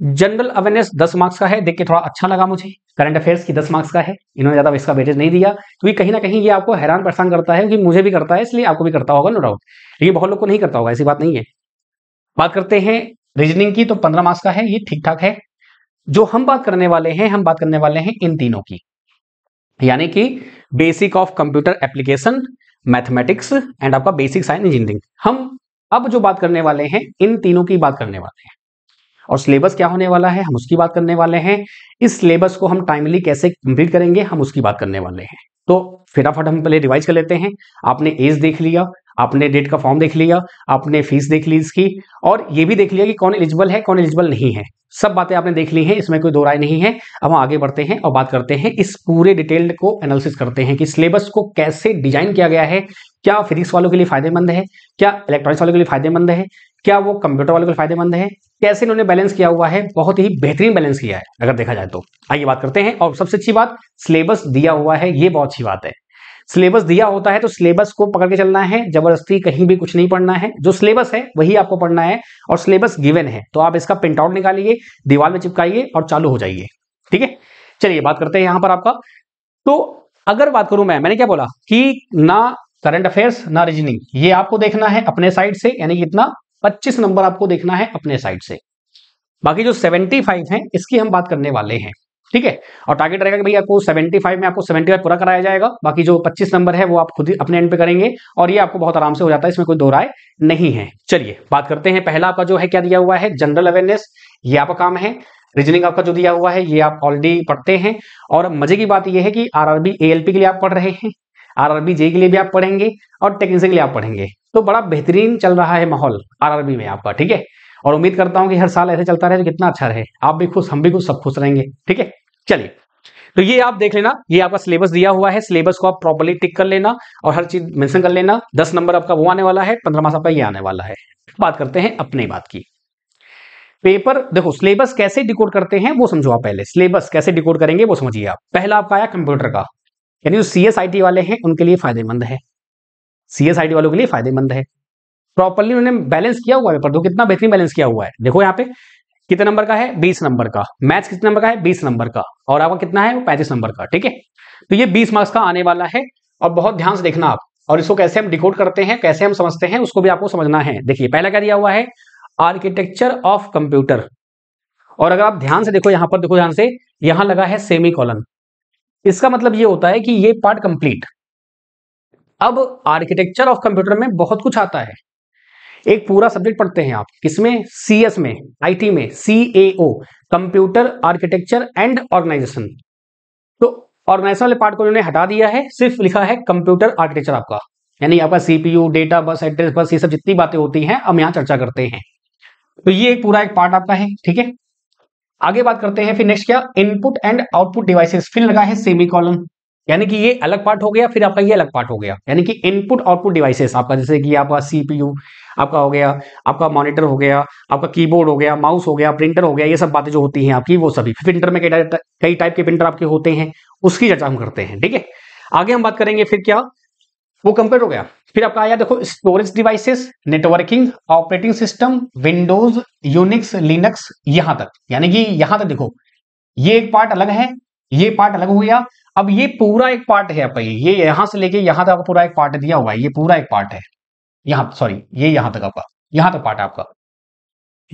Speaker 1: जनरल अवेयरनेस 10 मार्क्स का है देख के थोड़ा अच्छा लगा मुझे करंट अफेयर्स की 10 मार्क्स का है इन्होंने ज्यादा इसका वेटेज नहीं दिया क्योंकि कहीं ना कहीं ये आपको हैरान परेशान करता है कि मुझे भी करता है इसलिए आपको भी करता होगा नो डाउट लेकिन बहुत लोग को नहीं करता होगा ऐसी बात नहीं है बात करते हैं रीजनिंग की तो पंद्रह मार्क्स का है ये ठीक ठाक है जो हम बात करने वाले हैं हम बात करने वाले हैं इन तीनों की यानी कि basic of computer application mathematics and आपका बेसिक साइंस इंजीनियरिंग हम अब जो बात करने वाले हैं इन तीनों की बात करने वाले हैं और सिलेबस क्या होने वाला है हम उसकी बात करने वाले हैं इस सिलेबस को हम टाइमली कैसे कंप्लीट करेंगे हम उसकी बात करने वाले हैं तो फटाफट हम पहले रिवाइज कर लेते हैं आपने एज देख लिया आपने डेट का फॉर्म देख लिया आपने फीस देख ली इसकी और ये भी देख लिया कि कौन एलिजिबल है कौन एलिजिबल नहीं है सब बातें आपने देख ली हैं इसमें कोई दो राय नहीं है अब हम आगे बढ़ते हैं और बात करते हैं इस पूरे डिटेल्ड को एनालिसिस करते हैं कि सिलेबस को कैसे डिजाइन किया गया है क्या फिजिक्स वालों के लिए फायदेमंद है क्या इलेक्ट्रॉनिक्स वालों के लिए फायदेमंद है क्या वो कंप्यूटर वाले को फायदेमंद है कैसे इन्होंने बैलेंस किया हुआ है बहुत ही बेहतरीन बैलेंस किया है अगर देखा जाए तो आइए बात करते हैं और सबसे अच्छी बात सिलेबस दिया हुआ है ये बहुत अच्छी बात है सिलेबस दिया होता है तो सिलेबस को पकड़ के चलना है जबरदस्ती कहीं भी कुछ नहीं पढ़ना है जो सिलेबस है वही आपको पढ़ना है और सिलेबस गिवन है तो आप इसका प्रिंट आउट निकालिए दीवार में चिपकाइए और चालू हो जाइए ठीक है चलिए बात करते हैं यहाँ पर आपका तो अगर बात करूं मैं मैंने क्या बोला कि ना करंट अफेयर्स ना रीजनिंग ये आपको देखना है अपने साइड से यानी कि इतना पच्चीस नंबर आपको देखना है अपने साइड से बाकी जो सेवेंटी फाइव है इसकी हम बात करने वाले हैं ठीक है और टारगेट रहेगा कि भाई आपको 75 में आपको 75 पूरा कराया जाएगा बाकी जो 25 नंबर है वो आप खुद ही अपने एंड पे करेंगे और ये आपको बहुत आराम से हो जाता है इसमें कोई दो राय नहीं है चलिए बात करते हैं पहला आपका जो है क्या दिया हुआ है जनरल अवेयरनेस ये आपका काम है रीजनिंग आपका जो दिया हुआ है ये आप ऑलरेडी पढ़ते हैं और मजे की बात यह है कि आर आरबी के लिए आप पढ़ रहे हैं आरआरबी जे के लिए भी आप पढ़ेंगे और टेक्निकल के लिए आप पढ़ेंगे तो बड़ा बेहतरीन चल रहा है माहौल आरआरबी में आपका ठीक है और उम्मीद करता हूं कि हर साल ऐसे चलता रहे तो कितना अच्छा रहे आप भी खुश हम भी खुश सब खुश रहेंगे ठीक है चलिए तो ये आप देख लेना ये आपका सिलेबस दिया हुआ है सिलेबस को आप प्रॉपरली टिक कर लेना और हर चीज मेंशन कर लेना दस नंबर आपका वो आने वाला है पंद्रह मास आपका ये आने वाला है बात करते हैं अपनी बात की पेपर देखो सिलेबस कैसे डिकोड करते हैं वो समझो आप पहले सिलेबस कैसे डिकोड करेंगे वो समझिए आप पहला आपका आया कंप्यूटर का यानी जो सी एस आई टी वाले हैं उनके लिए फायदेमंद है सी एस आई टी वालों के लिए फायदेमंद है प्रॉपरली उन्होंने बैलेंस किया हुआ है पर दो कितना बेहतरीन बैलेंस किया हुआ है देखो यहाँ पे कितने नंबर का है बीस नंबर का मैथ्स कितने नंबर का है बीस नंबर का और आपका कितना है वो पैंतीस नंबर का ठीक है तो ये बीस मार्क्स का आने वाला है और बहुत ध्यान से देखना आप और इसको कैसे हम डिकोड करते हैं कैसे हम समझते हैं उसको भी आपको समझना है देखिए पहला क्या दिया हुआ है आर्किटेक्चर ऑफ कंप्यूटर और अगर आप ध्यान से देखो यहां पर देखो ध्यान से यहां लगा है सेमी कॉलन इसका मतलब ये होता है कि ये पार्ट कंप्लीट अब आर्किटेक्चर ऑफ कंप्यूटर में बहुत कुछ आता है एक पूरा सब्जेक्ट पढ़ते हैं आप किसमें सी एस में आईटी में C A O computer architecture and organisation तो ऑर्गेनाइजेशन वाले पार्ट को उन्होंने हटा दिया है सिर्फ लिखा है कंप्यूटर आर्किटेक्चर आपका यानी आपका CPU data bus address bus ये सब जितनी बातें होती हैं अब यहां चर्चा करते हैं तो ये एक पूरा एक पार्ट आपका है ठीक है आगे बात करते हैं फिर नेक्स्ट क्या इनपुट एंड आउटपुट डिवाइसेस फिर लगा है सेमी कॉलम यानी कि ये अलग पार्ट हो गया फिर आपका ये अलग पार्ट हो गया यानी कि इनपुट आउटपुट डिवाइसेस आपका जैसे कि आपका सीपीयू आपका हो गया आपका मॉनिटर हो गया आपका कीबोर्ड हो गया माउस हो गया प्रिंटर हो गया ये सब बातें जो होती हैं आपकी वो सभी प्रिंटर में कई टाइप के प्रिंटर आपके होते हैं उसकी चर्चा हम करते हैं ठीक है आगे हम बात करेंगे फिर क्या वो कंप्लीट हो गया फिर आपका आया देखो storage devices networking operating system Windows Unix Linux यहां तक यानी कि यहां तक देखो ये एक पार्ट अलग है ये पार्ट अलग हो गया अब ये पूरा एक पार्ट है आपका ये यहां से लेके यहां तक पूरा एक पार्ट दिया हुआ है ये पूरा एक पार्ट है यहाँ सॉरी ये यहां तक आपका यहां तक पार्ट आपका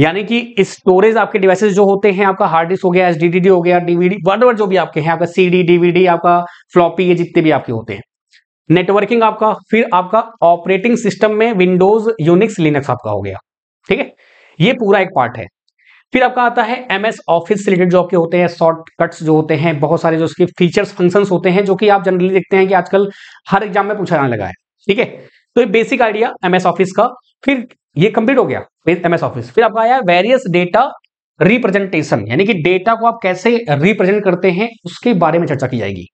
Speaker 1: यानी कि स्टोरेज आपके डिवाइसेस जो होते हैं आपका हार्ड डिस्क हो गया एस हो गया डीवीडी वर्ड जो भी आपके हैं आपका सीडी डीवीडी आपका फ्लॉपी ये जितने भी आपके होते हैं नेटवर्किंग आपका फिर आपका ऑपरेटिंग सिस्टम में विंडोज यूनिक्स लिनक्स आपका हो गया ठीक है ये पूरा एक पार्ट है फिर आपका आता है एम एस ऑफिस रिलेटेड जो आपके होते हैं शॉर्टकट्स जो होते हैं बहुत सारे जो उसके फीचर्स फंक्शंस होते हैं जो कि आप जनरली देखते हैं कि आजकल हर एग्जाम में पूछा जाने लगा है ठीक है तो ये basic idea M S office का फिर ये कंप्लीट हो गया एम एस ऑफिस फिर आपका आया वेरियस डेटा रिप्रेजेंटेशन यानी कि डेटा को आप कैसे रिप्रेजेंट करते हैं उसके बारे में चर्चा की जाएगी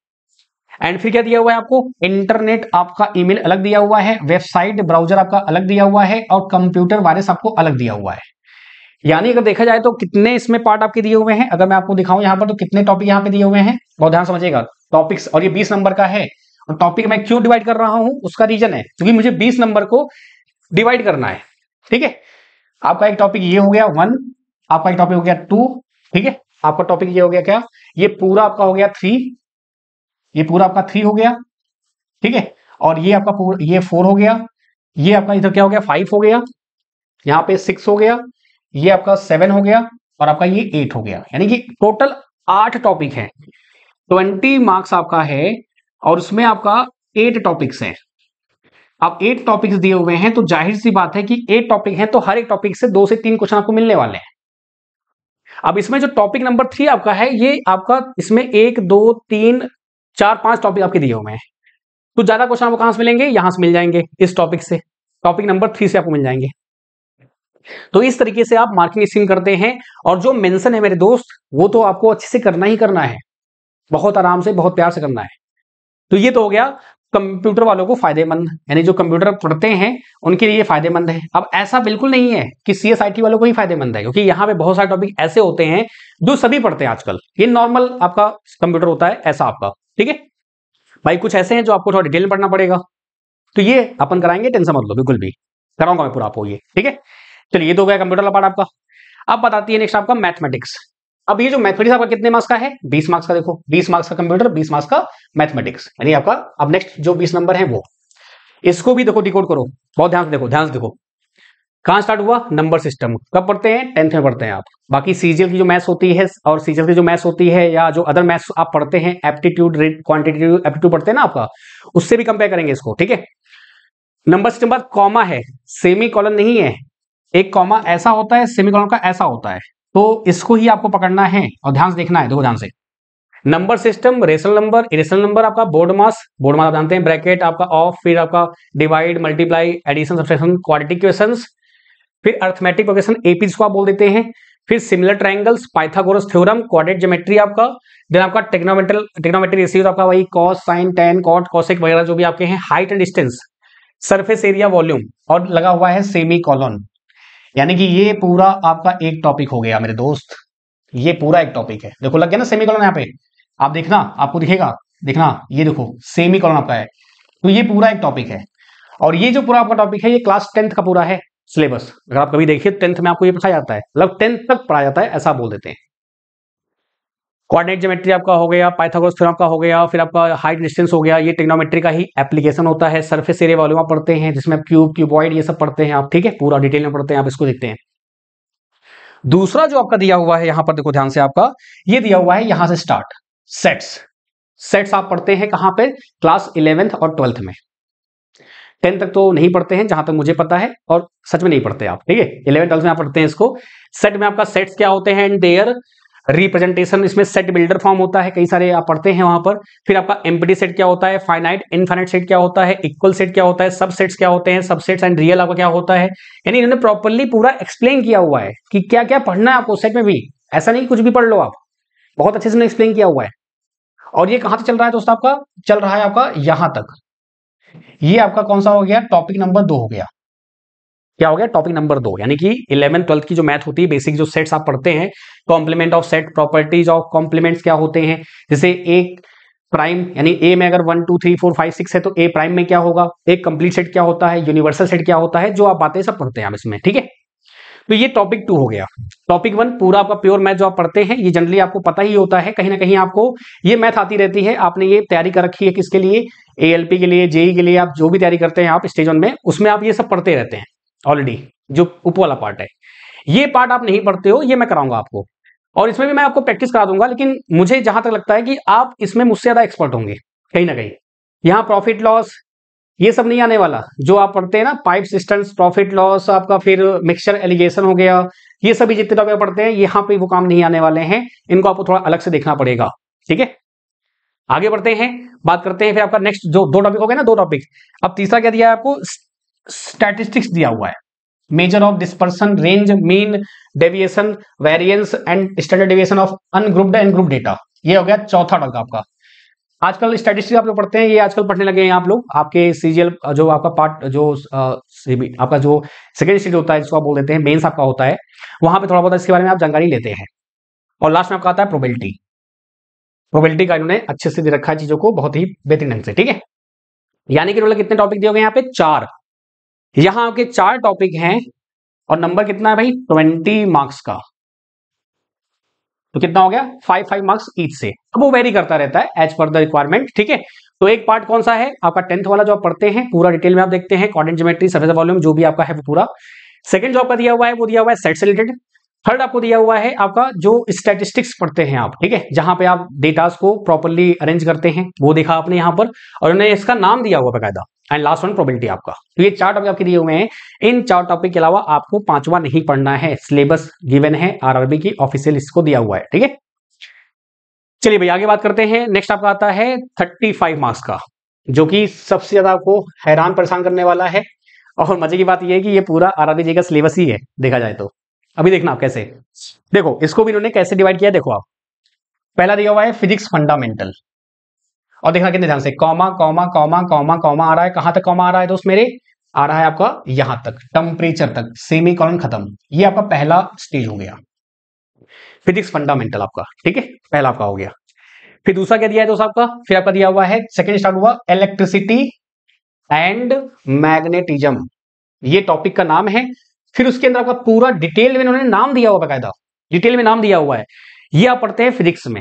Speaker 1: एंड फिर क्या दिया हुआ है आपको इंटरनेट आपका ईमेल अलग दिया हुआ है वेबसाइट ब्राउजर आपका अलग दिया हुआ है और कंप्यूटर वायरस आपको अलग दिया हुआ है यानी अगर देखा जाए तो कितने इसमें पार्ट आपके दिए हुए हैं अगर मैं आपको दिखाऊं यहाँ पर तो कितने टॉपिक यहाँ पे दिए हुए हैं बहुत ध्यान समझिएगा टॉपिक्स और ये बीस नंबर का है और टॉपिक मैं क्यों डिवाइड कर रहा हूं उसका रीजन है क्योंकि मुझे बीस नंबर को डिवाइड करना है ठीक है आपका एक टॉपिक ये हो गया वन आपका एक टॉपिक हो गया टू ठीक है आपका टॉपिक ये हो गया क्या ये पूरा आपका हो गया थ्री ये पूरा आपका थ्री हो गया ठीक है और ये आपका ये फोर हो गया ये आपका इधर क्या हो गया फाइव हो गया यहाँ पे सिक्स हो गया ये आपका सेवन हो गया और आपका ये एट हो गया यानी कि टोटल आठ टॉपिक है ट्वेंटी मार्क्स आपका है और उसमें आपका एट टॉपिक्स है आप एट टॉपिक्स दिए हुए हैं तो जाहिर सी बात है कि एट टॉपिक हैं तो हर एक टॉपिक से दो से तीन क्वेश्चन आपको मिलने वाले हैं अब इसमें जो टॉपिक नंबर थ्री आपका है ये आपका इसमें एक दो तीन चार पांच टॉपिक आपके दिए हुए हैं तो ज्यादा क्वेश्चन आपको कहां से मिलेंगे यहां से मिल जाएंगे इस टॉपिक से टॉपिक नंबर थ्री से आपको मिल जाएंगे तो इस तरीके से आप मार्किंग स्कीम करते हैं और जो मेंशन है मेरे दोस्त वो तो आपको अच्छे से करना ही करना है बहुत आराम से बहुत प्यार से करना है तो ये तो हो गया कंप्यूटर वालों को फायदेमंद यानी जो कंप्यूटर पढ़ते हैं उनके लिए फायदेमंद है अब ऐसा बिल्कुल नहीं है कि सी वालों को ही फायदेमंद है क्योंकि यहाँ पे बहुत सारे टॉपिक ऐसे होते हैं जो सभी पढ़ते हैं आजकल ये नॉर्मल आपका कंप्यूटर होता है ऐसा आपका ठीक है भाई कुछ ऐसे हैं जो आपको थोड़ा डिटेल में पढ़ना पड़ेगा तो ये अपन कराएंगे टेंशन मत लो बिल्कुल भी कराऊंगा मैं पूरा आपको ये ठीक है चलिए ये तो गया कंप्यूटर वाला पार्ट आपका अब बताती है नेक्स्ट आपका मैथमेटिक्स अब ये जो मैथमेटिक्स आपका कितने मार्क्स का है बीस मार्क्स का देखो बीस मार्क्स का कंप्यूटर बीस मार्क्स का मैथमेटिक्स यानी आपका अब नेक्स्ट जो बीस नंबर है वो इसको भी देखो डिकोड करो बहुत ध्यान से देखो ध्यान से देखो कहाँ स्टार्ट हुआ नंबर सिस्टम कब पढ़ते हैं टेंथ में पढ़ते हैं आप बाकी सीजीएल की जो मैथ्स होती है और सीजीएल की जो मैथ्स होती है या जो अदर मैथ्स आप पढ़ते हैं एप्टीट्यूड क्वांटिटेटिव एप्टीट्यूड पढ़ते हैं ना आपका उससे भी कंपेयर करेंगे इसको ठीक है नंबर सिस्टम बाद कॉमा है सेमी कॉलन नहीं है एक कॉमा ऐसा होता है सेमी कॉलन का ऐसा होता है तो इसको ही आपको पकड़ना है और ध्यान से देखना है देखो ध्यान से number system rational number irrational number आपका बोर्ड मास बोर्ड मास आप जानते हैं ब्रैकेट आपका ऑफ फिर आपका divide multiply addition subtraction quadratic equations फिर अर्थमेटिक प्रोग्रेशन एपी जिसको आप बोल देते हैं फिर similar triangles Pythagoras theorem quadrate geometry आपका देन आपका टेक्नोमेट्रल टेक्नोमेट्री रेशियो आपका वही cos sine tan cot cosec वगैरह जो भी आपके हैं height and distance surface area volume और लगा हुआ है सेमी कॉलोन यानी कि ये पूरा आपका एक टॉपिक हो गया मेरे दोस्त ये पूरा एक टॉपिक है देखो लग गया ना सेमी कॉलोन यहाँ पे आप देखना आपको दिखेगा देखना ये देखो सेमी कॉलोन आपका है तो ये पूरा एक टॉपिक है और ये जो पूरा आपका टॉपिक है ये क्लास टेंथ का पूरा है सिलेबस अगर आप कभी देखिए टेंथ में आपको ये पढ़ाया जाता है मतलब टेंथ तक पढ़ाया जाता है ऐसा बोल देते हैं कोऑर्डिनेट जोमेट्री आपका हो गया पाइथागोरस थ्योरम आपका हो गया फिर आपका हाइट डिस्टेंस हो गया ये टेक्नोमेट्री का ही एप्लीकेशन होता है सरफेस एरिया वॉल्यूम पढ़ते हैं जिसमें आप क्यूब क्यूबॉइड ये सब पढ़ते हैं आप ठीक है पूरा डिटेल में पढ़ते हैं आप इसको देखते हैं दूसरा जो आपका दिया हुआ है यहां पर देखो ध्यान से आपका ये दिया हुआ है यहां से स्टार्ट सेट्स सेट्स आप पढ़ते हैं कहां पे क्लास इलेवेंथ और ट्वेल्थ में टेन तक तो नहीं पढ़ते हैं जहां तक मुझे पता है और सच में नहीं पढ़ते आप ठीक है इलेवन ट्वेल्थ में आप पढ़ते हैं इसको सेट में आपका सेट्स क्या होते हैं एंड देयर रिप्रेजेंटेशन इसमें सेट बिल्डर फॉर्म होता है कई सारे आप पढ़ते हैं वहां पर फिर आपका एमपीडी सेट क्या होता है फाइनाइट इनफाइनाइट सेट क्या होता है इक्वल सेट क्या होता है सब सेट्स क्या होते हैं सब सेट्स एंड रियल आपका क्या होता है यानी इन्होंने प्रॉपरली पूरा एक्सप्लेन किया हुआ है कि क्या क्या पढ़ना है आपको सेट में भी ऐसा नहीं कुछ भी पढ़ लो आप बहुत अच्छे से एक्सप्लेन किया हुआ है और ये कहां से चल रहा है दोस्तों आपका चल रहा है आपका यहां तक ये आपका कौन सा हो गया टॉपिक नंबर दो हो गया क्या हो गया टॉपिक नंबर दो यानी कि इलेवन ट्वेल्थ की जो मैथ होती है बेसिक जो सेट्स आप पढ़ते हैं complement of set properties of complements क्या होते हैं जैसे एक प्राइम यानी ए में अगर one two three four five six है तो ए प्राइम में क्या होगा एक कंप्लीट सेट क्या होता है यूनिवर्सल सेट क्या होता है जो आप बातें सब पढ़ते हैं आप इसमें ठीक है तो ये टॉपिक टू हो गया टॉपिक वन पूरा आपका प्योर मैथ जो आप पढ़ते हैं ये जनरली आपको पता ही होता है कहीं ना कहीं आपको ये मैथ आती रहती है आपने ये तैयारी कर रखी है किसके लिए एएलपी के लिए जेई e के लिए आप जो भी तैयारी करते हैं आप स्टेज वन में उसमें आप ये सब पढ़ते रहते हैं ऑलरेडी जो उप वाला पार्ट है ये पार्ट आप नहीं पढ़ते हो ये मैं कराऊंगा आपको और इसमें भी मैं आपको प्रैक्टिस करा दूंगा लेकिन मुझे जहां तक लगता है कि आप इसमें मुझसे ज्यादा एक्सपर्ट होंगे कहीं ना कहीं यहाँ प्रॉफिट लॉस ये सब नहीं आने वाला जो आप पढ़ते हैं ना पाइप सिस्टम प्रॉफिट लॉस आपका फिर मिक्सचर एलिगेशन हो गया ये सभी जितने टॉपिक पढ़ते हैं यहाँ पे वो काम नहीं आने वाले हैं इनको आपको थोड़ा अलग से देखना पड़ेगा ठीक है आगे बढ़ते हैं बात करते हैं फिर आपका नेक्स्ट जो दो टॉपिक हो गए ना दो टॉपिक अब तीसरा क्या दिया है आपको स्टैटिस्टिक्स दिया हुआ है measure of dispersion range mean deviation variance and standard deviation of ungrouped and group data ये हो गया चौथा टॉपिक आपका आजकल स्टैटिस्टिक्स आप लोग पढ़ते हैं ये आजकल पढ़ने लगे हैं आप लोग आपके सीजीएल जो आपका पार्ट जो आपका जो सेकेंड स्टेज होता है जिसको आप बोल देते हैं मेन्स आपका होता है वहां पे थोड़ा बहुत इसके बारे में आप जानकारी लेते हैं और लास्ट में आपका आता है प्रोबेबिलिटी प्रोबेबिलिटी का इन्होंने अच्छे से दे रखा है चीजों को बहुत ही बेहतरीन ढंग से ठीक है यानी कि टोटल कितने टॉपिक दिए गए यहाँ पे चार यहाँ आपके चार टॉपिक हैं और नंबर कितना है भाई ट्वेंटी मार्क्स का तो कितना हो गया फाइव फाइव मार्क्स ईच से अब वो वेरी करता रहता है एज पर द रिक्वायरमेंट ठीक है तो एक पार्ट कौन सा है आपका टेंथ वाला जो आप पढ़ते हैं पूरा डिटेल में आप देखते हैं कॉर्डेंट जोमेट्री वॉल्यूम जो भी आपका है वो पूरा सेकंड जो आपका दिया हुआ है वो दिया हुआ है सेट से रिलेटेड थर्ड आपको दिया हुआ है आपका जो स्टैटिस्टिक्स पढ़ते हैं आप ठीक है जहां पे आप डेटास को प्रॉपरली अरेंज करते हैं वो देखा आपने यहाँ पर और उन्होंने इसका नाम दिया हुआ बकायदा एंड लास्ट वन प्रोबेबिलिटी आपका तो ये चार टॉपिक आपके दिए हुए हैं इन चार टॉपिक के अलावा आपको पांचवा नहीं पढ़ना है सिलेबस गिवन है आरआरबी की ऑफिसियल इसको दिया हुआ है ठीक है चलिए भैया आगे बात करते हैं नेक्स्ट आपका आता है थर्टी फाइव मार्क्स का जो कि सबसे ज्यादा आपको हैरान परेशान करने वाला है और मजे की बात यह है कि ये पूरा आरआरबी जी का सिलेबस ही है देखा जाए तो अभी देखना आप कैसे देखो इसको भी इन्होंने कैसे डिवाइड किया देखो आप पहला दिया हुआ है फिजिक्स फंडामेंटल और देखना कितने ध्यान से comma comma comma comma comma आ रहा है कहां तक कॉमा आ रहा है दोस्त मेरे आ रहा है आपका यहां तक टेम्परेचर तक सेमी कॉलन खत्म ये आपका पहला स्टेज हो गया फिजिक्स फंडामेंटल आपका ठीक है पहला आपका हो गया फिर दूसरा क्या दिया है दोस्त आपका फिर आपका दिया हुआ है सेकेंड स्टार्ट हुआ इलेक्ट्रिसिटी एंड मैग्नेटिज्म ये टॉपिक का नाम है फिर उसके अंदर आपका पूरा डिटेल में उन्होंने नाम दिया हुआ बाकायदा डिटेल में नाम दिया हुआ है ये आप पढ़ते हैं फिजिक्स में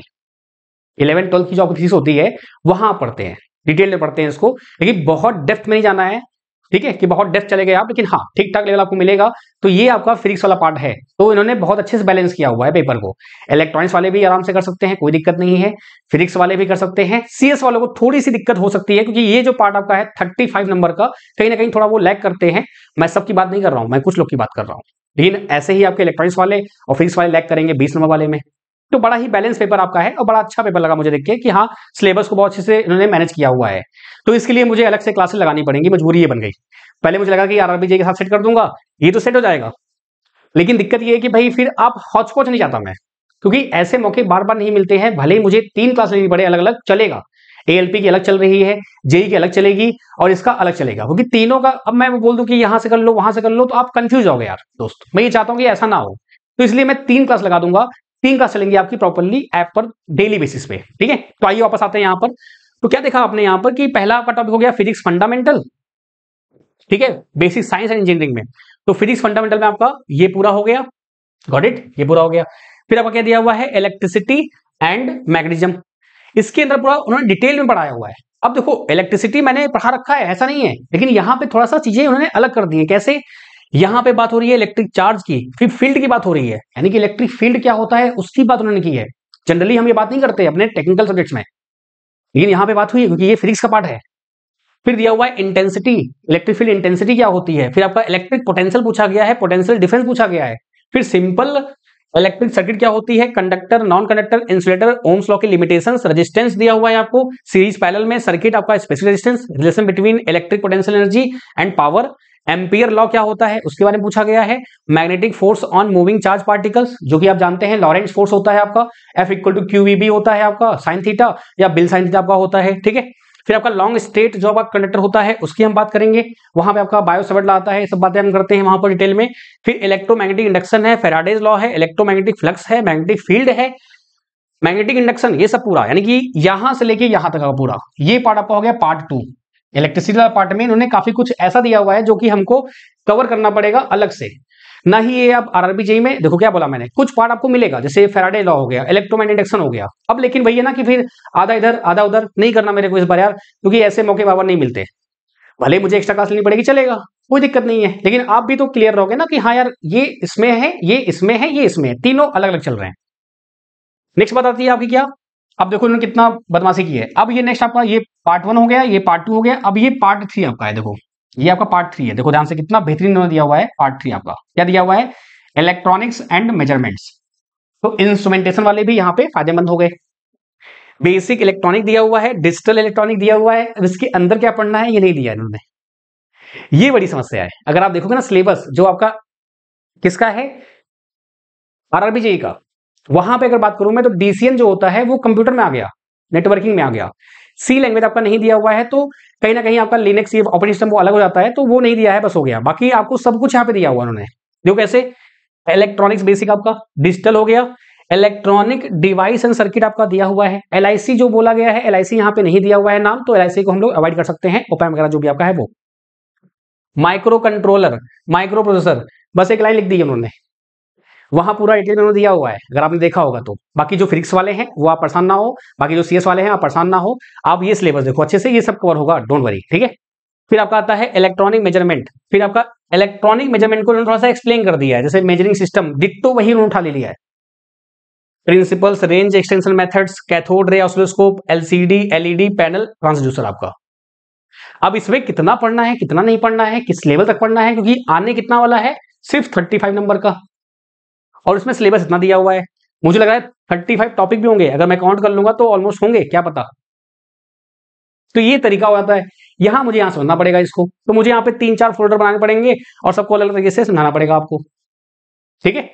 Speaker 1: इलेवन ट्वेल्थ की जो आपकी फीस होती है वहां पढ़ते हैं डिटेल में पढ़ते हैं इसको लेकिन बहुत डेप्थ में नहीं जाना है ठीक है कि बहुत डेप्थ चले गए आप लेकिन हाँ ठीक ठाक लेवल आपको मिलेगा तो ये आपका फिजिक्स वाला पार्ट है तो इन्होंने बहुत अच्छे से बैलेंस किया हुआ है पेपर को इलेक्ट्रॉनिक्स वाले भी आराम से कर सकते हैं कोई दिक्कत नहीं है फिजिक्स वाले भी कर सकते हैं सीएस वालों को थोड़ी सी दिक्कत हो सकती है क्योंकि ये जो पार्ट आपका है थर्टी नंबर का कहीं ना कहीं थोड़ा वो लैक करते हैं मैं सबकी बात नहीं कर रहा हूँ मैं कुछ लोग की बात कर रहा हूँ लेकिन ऐसे ही आपके इलेक्ट्रॉनिक्स वाले और फिजिक्स वाले लैक करेंगे बीस नंबर वाले में तो बड़ा ही बैलेंस पेपर आपका है और बड़ा अच्छा पेपर लगा मुझे देख के कि हाँ सिलेबस को बहुत अच्छे से इन्होंने मैनेज किया हुआ है तो इसके लिए मुझे अलग से क्लासेस लगानी पड़ेंगी मजबूरी ये बन गई पहले मुझे लगा कि आर आरबीजे के साथ सेट कर दूंगा ये तो सेट हो जाएगा लेकिन दिक्कत ये है कि भाई फिर आप हॉचपॉच नहीं जाता मैं क्योंकि ऐसे मौके बार बार नहीं मिलते हैं भले ही मुझे तीन क्लास लेनी पड़े अलग अलग चलेगा एएलपी की अलग चल रही है जेई e की अलग चलेगी और इसका अलग चलेगा क्योंकि तीनों का अब मैं बोल दूं कि यहां से कर लो वहां से कर लो तो आप कंफ्यूज हो गए यार दोस्त मैं ये चाहता हूँ कि ऐसा ना हो तो इसलिए मैं तीन क्लास लगा दूंगा तीन क्लास चलेंगे आपकी प्रॉपरली ऐप पर डेली बेसिस पे ठीक है तो आइए वापस आते हैं यहां पर तो क्या देखा आपने यहां पर कि पहला आपका टॉपिक हो गया फिजिक्स फंडामेंटल ठीक है बेसिक साइंस एंड इंजीनियरिंग में तो फिजिक्स फंडामेंटल में आपका ये पूरा हो गया गॉट इट ये पूरा हो गया फिर आपका क्या दिया हुआ है इलेक्ट्रिसिटी एंड मैग्नेटिज्म इसके अंदर पूरा उन्होंने डिटेल में पढ़ाया हुआ है अब देखो इलेक्ट्रिसिटी मैंने पढ़ा रखा है ऐसा नहीं है लेकिन यहाँ पे थोड़ा सा चीजें उन्होंने अलग कर दी है कैसे यहां पे बात हो रही है इलेक्ट्रिक चार्ज की फिर फील्ड की बात हो रही है यानी कि इलेक्ट्रिक फील्ड क्या होता है उसकी बात उन्होंने की है जनरली हम ये बात नहीं करते अपने टेक्निकल सब्जेक्ट्स में लेकिन यहां पे बात हुई क्योंकि ये फिजिक्स का पार्ट है फिर दिया हुआ है इंटेंसिटी इलेक्ट्रिक फील्ड इंटेंसिटी क्या होती है फिर आपका इलेक्ट्रिक पोटेंशियल पूछा गया है पोटेंशियल डिफेंस पूछा गया है फिर सिंपल इलेक्ट्रिक सर्किट क्या होती है conductor non conductor insulator ohm's law के लिमिटेशन रेजिस्टेंस दिया हुआ है आपको सीरीज पैनल में सर्किट आपका specific resistance relation between electric potential energy and power ampere law क्या होता है उसके बारे में पूछा गया है magnetic force on moving charge particles जो कि आप जानते हैं लॉरेंस फोर्स होता है आपका F equal to q B होता है आपका साइन थीटा या बिल साइन थीटा आपका होता है ठीक है फिर आपका लॉन्ग स्टेट जो आपका कंडक्टर होता है उसकी हम बात करेंगे वहां पे आपका बायोसेवर्डला आता है सब बातें हम करते हैं वहां पर डिटेल में फिर इलेक्ट्रोमैग्नेटिक इंडक्शन है फेराडेज लॉ है इलेक्ट्रोमैग्नेटिक फ्लक्स है मैग्नेटिक फील्ड है मैग्नेटिक इंडक्शन ये सब पूरा यानी कि यहां से लेके यहां तक का पूरा ये पार्ट आपका हो गया पार्ट टू इलेक्ट्रिसिटी वाला पार्ट में इन्होंने काफी कुछ ऐसा दिया हुआ है जो कि हमको कवर करना पड़ेगा अलग से ना ही ये आप आरआरबी जेई में देखो क्या बोला मैंने कुछ पार्ट आपको मिलेगा जैसे फेराडे लॉ हो गया इलेक्ट्रोमैग्नेटिक इंडक्शन हो गया अब लेकिन भैया ना कि फिर आधा इधर आधा उधर नहीं करना मेरे को इस बार यार क्योंकि ऐसे मौके बाबर नहीं मिलते भले मुझे एक्स्ट्रा क्लास लेनी पड़ेगी चलेगा कोई दिक्कत नहीं है लेकिन आप भी तो क्लियर रहोगे ना कि हाँ यार ये इसमें है ये इसमें है ये इसमें है तीनों अलग अलग चल रहे हैं नेक्स्ट बात आती है आपकी क्या अब देखो इन्होंने कितना बदमाशी की है अब ये नेक्स्ट आपका ये पार्ट वन हो गया ये पार्ट टू हो गया अब ये पार्ट थ्री आपका है देखो ये आपका पार्ट थ्री है देखो ध्यान से कितना बेहतरीन इन्होंने दिया हुआ है पार्ट थ्री आपका क्या दिया हुआ है इलेक्ट्रॉनिक्स एंड मेजरमेंट्स तो इंस्ट्रूमेंटेशन वाले भी यहाँ पे फायदेमंद हो गए बेसिक इलेक्ट्रॉनिक दिया हुआ है डिजिटल इलेक्ट्रॉनिक दिया हुआ है अब इसके अंदर क्या पढ़ना है ये नहीं दिया इन्होंने ये बड़ी समस्या है अगर आप देखोगे ना सिलेबस जो आपका किसका है जेई e का वहां पे अगर बात करूं मैं तो डीसीएन जो होता है वो कंप्यूटर में आ गया नेटवर्किंग में आ गया सी लैंग्वेज आपका नहीं दिया हुआ है तो कहीं ना कहीं आपका लिनक्स ऑपरेटिंग सिस्टम वो अलग हो जाता है तो वो नहीं दिया है बस हो गया बाकी आपको सब कुछ यहाँ पे दिया हुआ उन्होंने जो कैसे इलेक्ट्रॉनिक्स बेसिक आपका डिजिटल हो गया इलेक्ट्रॉनिक डिवाइस एंड सर्किट आपका दिया हुआ है एल जो बोला गया है एल आई पे नहीं दिया हुआ है नाम तो एल को हम लोग अवॉइड कर सकते हैं ओपैम वगैरह जो भी आपका है वो माइक्रो कंट्रोलर माइक्रो प्रोसेसर बस एक लाइन लिख दी उन्होंने वहां पूरा डिटेल उन्होंने दिया हुआ है अगर आपने देखा होगा तो बाकी जो फिजिक्स वाले हैं वो आप परेशान ना हो बाकी जो सीएस वाले हैं आप परेशान ना हो आप ये सिलेबस देखो अच्छे से ये सब कवर होगा डोंट वरी ठीक है फिर आपका आता है इलेक्ट्रॉनिक मेजरमेंट फिर आपका इलेक्ट्रॉनिक मेजरमेंट को थोड़ा सा एक्सप्लेन कर दिया है जैसे मेजरिंग सिस्टम डिटो वही उन्होंने उठा ले लिया है principles range extension methods cathode ray oscilloscope LCD LED panel transducer आपका अब इसमें कितना पढ़ना है कितना नहीं पढ़ना है किस लेवल तक पढ़ना है क्योंकि आने कितना वाला है सिर्फ 35 नंबर का और उसमें सिलेबस इतना दिया हुआ है मुझे लग रहा है थर्टी फाइव टॉपिक भी होंगे अगर मैं काउंट कर लूंगा तो ऑलमोस्ट होंगे क्या पता तो ये तरीका हो जाता है यहां मुझे यहां समझना पड़ेगा इसको तो मुझे यहाँ पे तीन चार फोल्डर बनाने पड़ेंगे और सबको अलग तरीके से समझाना पड़ेगा आपको ठीक है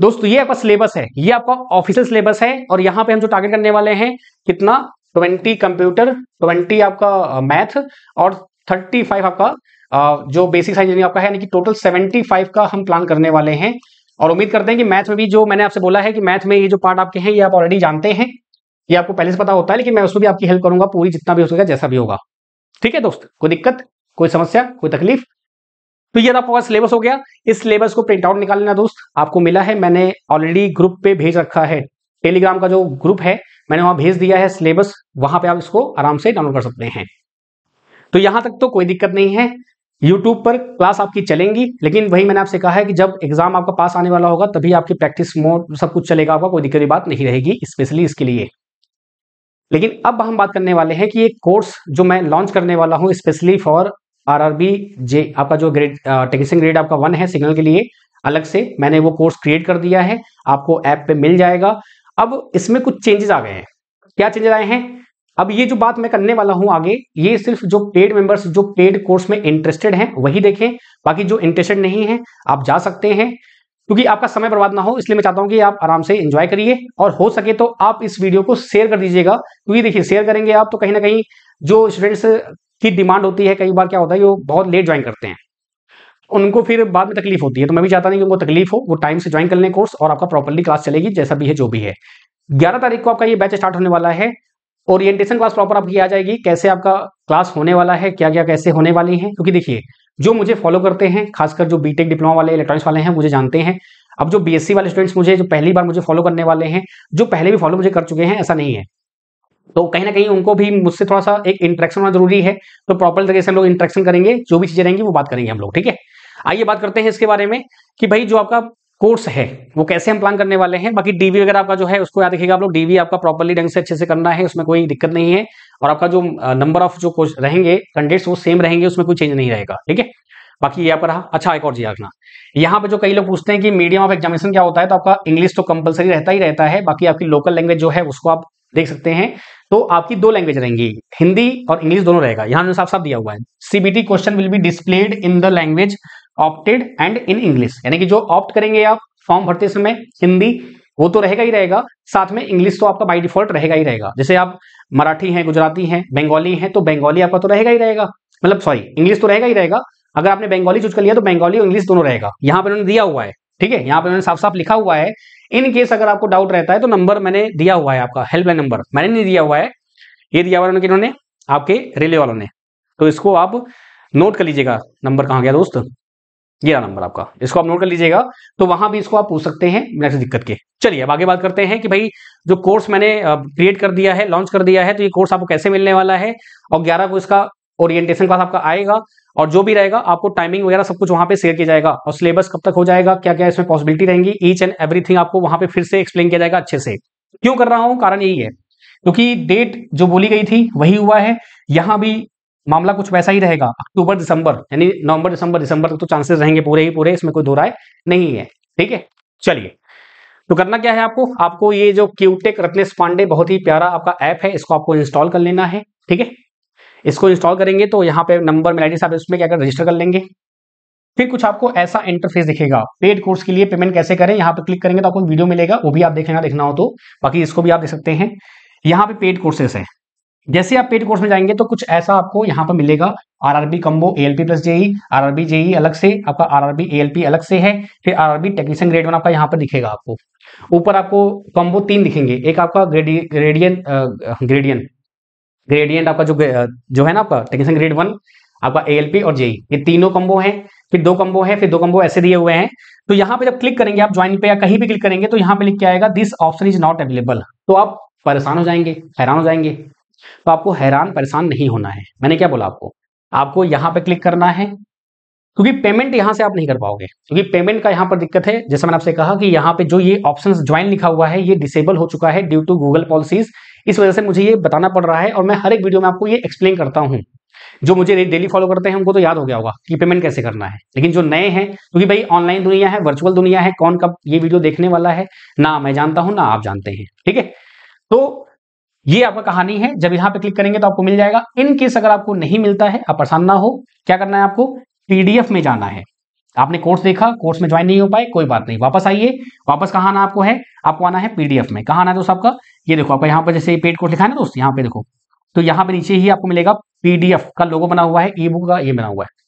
Speaker 1: दोस्तों ये आपका सिलेबस है ये आपका ऑफिशियल सिलेबस है और यहाँ पे हम जो टारगेट करने वाले हैं कितना ट्वेंटी कंप्यूटर ट्वेंटी आपका मैथ और थर्टी फाइव आपका जो बेसिक साइंस आपका है यानी कि टोटल सेवेंटी फाइव का हम प्लान करने वाले हैं और उम्मीद करते हैं कि मैथ में भी जो मैंने आपसे बोला है कि मैथ में ये जो पार्ट आपके हैं ये आप ऑलरेडी जानते हैं ये आपको पहले से पता होता है लेकिन मैं उसमें भी आपकी हेल्प करूंगा पूरी जितना भी हो सकेगा जैसा भी होगा ठीक है दोस्त कोई दिक्कत कोई समस्या कोई तकलीफ तो ये आपका सिलेबस हो गया इस सिलेबस को प्रिंट आउट निकाल लेना दोस्त आपको मिला है मैंने ऑलरेडी ग्रुप पे भेज रखा है टेलीग्राम का जो ग्रुप है मैंने वहां भेज दिया है सिलेबस वहां पे आप इसको आराम से डाउनलोड कर सकते हैं तो यहां तक तो कोई दिक्कत नहीं है यूट्यूब पर क्लास आपकी चलेंगी लेकिन वही मैंने आपसे कहा है कि जब एग्जाम आपका पास आने वाला होगा तभी आपकी प्रैक्टिस मोड सब कुछ चलेगा आपका कोई दिक्कत की बात नहीं रहेगी स्पेशली इसके लिए लेकिन अब हम बात करने वाले हैं कि एक कोर्स जो मैं लॉन्च करने वाला हूँ specially for R R B J आपका जो ग्रेड टेक्निशियन ग्रेड आपका वन है सिग्नल के लिए अलग से मैंने वो कोर्स क्रिएट कर दिया है आपको ऐप पे मिल जाएगा अब इसमें कुछ चेंजेस आ गए हैं क्या चेंजेस आए हैं अब ये जो बात मैं करने वाला हूं आगे ये सिर्फ जो पेड मेंबर्स जो पेड कोर्स में इंटरेस्टेड हैं वही देखें बाकी जो इंटरेस्टेड नहीं है आप जा सकते हैं क्योंकि आपका समय बर्बाद ना हो इसलिए मैं चाहता हूं कि आप आराम से एंजॉय करिए और हो सके तो आप इस वीडियो को शेयर कर दीजिएगा क्योंकि देखिए शेयर करेंगे आप तो कहीं ना कहीं जो स्टूडेंट्स की डिमांड होती है कई बार क्या होता है वो बहुत लेट ज्वाइन करते हैं उनको फिर बाद में तकलीफ होती है तो मैं भी चाहता नहीं कि उनको तकलीफ हो वो टाइम से ज्वाइन कर लें कोर्स और आपका प्रॉपरली क्लास चलेगी जैसा भी है जो भी है ग्यारह तारीख को आपका ये बैच स्टार्ट होने वाला है ओरिएंटेशन क्लास प्रॉपर आपकी आ जाएगी कैसे आपका क्लास होने वाला है क्या क्या कैसे होने वाली है क्योंकि देखिए जो मुझे फॉलो करते हैं खासकर जो बीटेक डिप्लोमा वाले इलेक्ट्रॉनिक्स वाले हैं मुझे जानते हैं अब जो बीएससी वाले स्टूडेंट्स मुझे जो पहली बार मुझे फॉलो करने वाले हैं जो पहले भी फॉलो मुझे कर चुके हैं ऐसा नहीं है तो कहीं ना कहीं उनको भी मुझसे थोड़ा सा एक इंट्रेक्शन होना जरूरी है तो प्रॉपर तरीके से हम लोग इंट्रेक्शन करेंगे जो भी चीजें रहेंगी वो बात करेंगे हम लोग ठीक है आइए बात करते हैं इसके बारे में कि भाई जो आपका कोर्स है वो कैसे हम प्लान करने वाले हैं बाकी डीवी अगर आपका जो है उसको याद रखिएगा आप लोग डीवी आपका प्रॉपरली ढंग से अच्छे से करना है उसमें कोई दिक्कत नहीं है और आपका जो नंबर ऑफ जो कोर्स रहेंगे कैंडिडेट्स वो सेम रहेंगे उसमें कोई चेंज नहीं रहेगा ठीक है बाकी यहाँ पर रहा अच्छा एक और चीज रखना यहाँ पर जो कई लोग पूछते हैं कि मीडियम ऑफ एग्जामिनेशन क्या होता है तो आपका इंग्लिश तो कंपलसरी रहता ही रहता है बाकी आपकी लोकल लैंग्वेज जो है उसको आप देख सकते हैं तो आपकी दो लैंग्वेज रहेंगी हिंदी और इंग्लिश दोनों रहेगा यहाँ साफ साफ दिया हुआ है CBT question will be displayed in the language opted and in English यानी कि जो ऑप्ट करेंगे आप फॉर्म भरते समय हिंदी वो तो रहेगा ही रहेगा साथ में इंग्लिश तो आपका बाई डिफॉल्ट रहेगा ही रहेगा जैसे आप मराठी हैं गुजराती हैं बंगाली हैं तो बंगाली आपका तो रहेगा ही रहेगा मतलब सॉरी इंग्लिश तो रहेगा ही रहेगा अगर आपने बंगाली चूज कर लिया तो बंगाली और इंग्लिश दोनों रहेगा यहाँ पर उन्होंने दिया हुआ है ठीक है यहाँ पर उन्होंने साफ साफ लिखा हुआ है इन केस अगर आपको डाउट रहता है तो नंबर मैंने दिया हुआ है आपका हेल्पलाइन नंबर मैंने नहीं दिया हुआ है ये दिया हुआ है आपके रिले वालों ने तो इसको आप नोट कर लीजिएगा नंबर कहाँ गया दोस्त ये रहा नंबर आपका इसको आप नोट कर लीजिएगा तो वहां भी इसको आप पूछ सकते हैं बिना किसी दिक्कत के चलिए अब आगे बात करते हैं कि भाई जो कोर्स मैंने क्रिएट कर दिया है लॉन्च कर दिया है तो ये कोर्स आपको कैसे मिलने वाला है और ग्यारह को इसका ओरिएंटेशन क्लास आपका आएगा और जो भी रहेगा आपको टाइमिंग वगैरह सब कुछ वहां पे शेयर किया जाएगा और सिलेबस कब तक हो जाएगा क्या क्या इसमें पॉसिबिलिटी रहेंगी ईच एंड एवरीथिंग आपको वहां पे फिर से एक्सप्लेन किया जाएगा अच्छे से क्यों कर रहा हूं कारण यही है क्योंकि तो डेट जो बोली गई थी वही हुआ है यहां भी मामला कुछ वैसा ही रहेगा अक्टूबर दिसंबर यानी नवंबर दिसंबर दिसंबर तक तो चांसेस रहेंगे पूरे ही पूरे इसमें कोई दो राय नहीं है ठीक है चलिए तो करना क्या है आपको आपको ये जो क्यूटेक रत्नेश पांडे बहुत ही प्यारा आपका ऐप है इसको आपको इंस्टॉल कर लेना है ठीक है इसको इंस्टॉल करेंगे तो यहाँ पे नंबर आई डी इसमें क्या कर रजिस्टर कर लेंगे फिर कुछ आपको ऐसा इंटरफेस दिखेगा पेड कोर्स के लिए पेमेंट कैसे करें यहाँ पर क्लिक करेंगे तो आपको वीडियो मिलेगा वो भी आप देख देखना हो तो बाकी इसको भी आप देख सकते हैं यहाँ पे पेड कोर्सेस हैं जैसे आप पेड कोर्स में जाएंगे तो कुछ ऐसा आपको यहाँ पर मिलेगा RRB combo ALP plus JE RRB JE अलग से आपका आरआरबी एएलपी अलग से है फिर आरआरबी टेक्निशियन ग्रेड वन आपका यहाँ पर दिखेगा आपको ऊपर आपको कम्बो तीन दिखेंगे एक आपका ग्रेडियंट ग्रेडियन ग्रेडियन ग्रेडियंट आपका जो जो है ना आपका टेक्निशियन ग्रेड वन आपका एएलपी और जेई e, ये तीनों कम्बो है फिर दो कम्बो है फिर दो कम्बो ऐसे दिए हुए हैं तो यहाँ पे जब क्लिक करेंगे आप ज्वाइन पे या कहीं भी क्लिक करेंगे तो यहाँ पे लिख के आएगा this option is not available तो आप परेशान हो जाएंगे हैरान हो जाएंगे तो आपको हैरान परेशान नहीं होना है मैंने क्या बोला आपको आपको यहां पर क्लिक करना है क्योंकि पेमेंट यहां से आप नहीं कर पाओगे क्योंकि पेमेंट का यहां पर दिक्कत है जैसे मैंने आपसे कहा कि यहाँ पे जो ये ऑप्शंस ज्वाइन लिखा हुआ है ये डिसेबल हो चुका है ड्यू टू गूगल पॉलिसीज इस वजह से मुझे ये बताना पड़ रहा है और मैं हर एक वीडियो में आपको ये एक्सप्लेन करता हूँ जो मुझे डेली फॉलो करते हैं उनको तो याद हो गया होगा कि पेमेंट कैसे करना है लेकिन जो नए हैं क्योंकि भाई ऑनलाइन दुनिया है वर्चुअल दुनिया है कौन कब ये वीडियो देखने वाला है ना मैं जानता हूं ना आप जानते हैं ठीक है तो ये आपका कहानी है जब यहाँ पे क्लिक करेंगे तो आपको मिल जाएगा इन केस अगर आपको नहीं मिलता है आप परेशान ना हो क्या करना है आपको पीडीएफ में जाना है आपने कोर्स देखा कोर्स में ज्वाइन नहीं हो पाए कोई बात नहीं वापस आइए वापस कहाँ आना आपको है आपको आना है पीडीएफ में कहाँ आना है दोस्त आपका ये देखो आपका यहाँ पर जैसे पेड कोर्स लिखा है ना दोस्त यहाँ पे देखो तो यहाँ पे नीचे ही आपको मिलेगा पीडीएफ का लोगो बना हुआ है ई बुक का ये बना हुआ है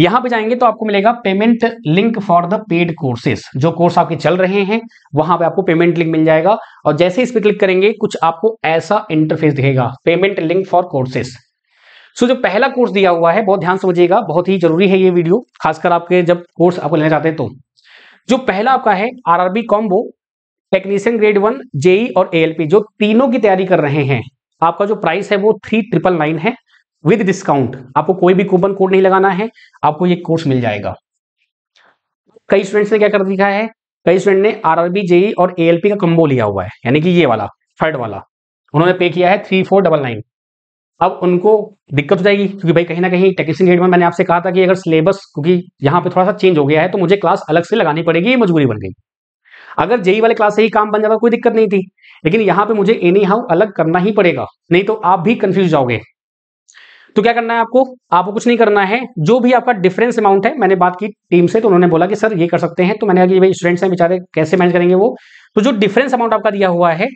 Speaker 1: यहां पे जाएंगे तो आपको मिलेगा payment link for the paid courses जो कोर्स आपके चल रहे हैं वहां पे आपको पेमेंट लिंक मिल जाएगा और जैसे इस पर क्लिक करेंगे कुछ आपको ऐसा इंटरफेस दिखेगा payment link for courses so जो पहला कोर्स दिया हुआ है बहुत ध्यान समझिएगा बहुत ही जरूरी है ये वीडियो खासकर आपके जब कोर्स आपको लेना चाहते हैं तो जो पहला आपका है RB combo technician grade one JE और ए जो तीनों की तैयारी कर रहे हैं आपका जो प्राइस है वो थ्री ट्रिपल नाइन है विद डिस्काउंट आपको कोई भी कूपन कोड नहीं लगाना है आपको ये कोर्स मिल जाएगा कई स्टूडेंट्स ने क्या कर दिखा है कई स्टूडेंट ने आर आरबी जेई और ए का कम्बो लिया हुआ है यानी कि ये वाला थर्ड वाला उन्होंने पे किया है थ्री फोर डबल नाइन अब उनको दिक्कत हो जाएगी क्योंकि भाई कहीं ना कहीं टेक्निशियन ग्रेड में मैंने आपसे कहा था कि अगर सिलेबस क्योंकि यहाँ पे थोड़ा सा चेंज हो गया है तो मुझे क्लास अलग से लगानी पड़ेगी ये मजबूरी बन गई अगर जेई e वाले क्लास से ही काम बन जाता कोई दिक्कत नहीं थी लेकिन यहाँ पे मुझे एनी हाउ अलग करना ही पड़ेगा नहीं तो आप भी कंफ्यूज जाओगे तो क्या करना है आपको आपको कुछ नहीं करना है जो भी आपका डिफरेंस अमाउंट है मैंने बात की टीम से तो उन्होंने बोला कि सर ये कर सकते हैं तो मैंने कहा कि भाई स्टूडेंट्स हैं बेचारे कैसे मैनेज करेंगे वो तो जो डिफरेंस अमाउंट आपका दिया हुआ है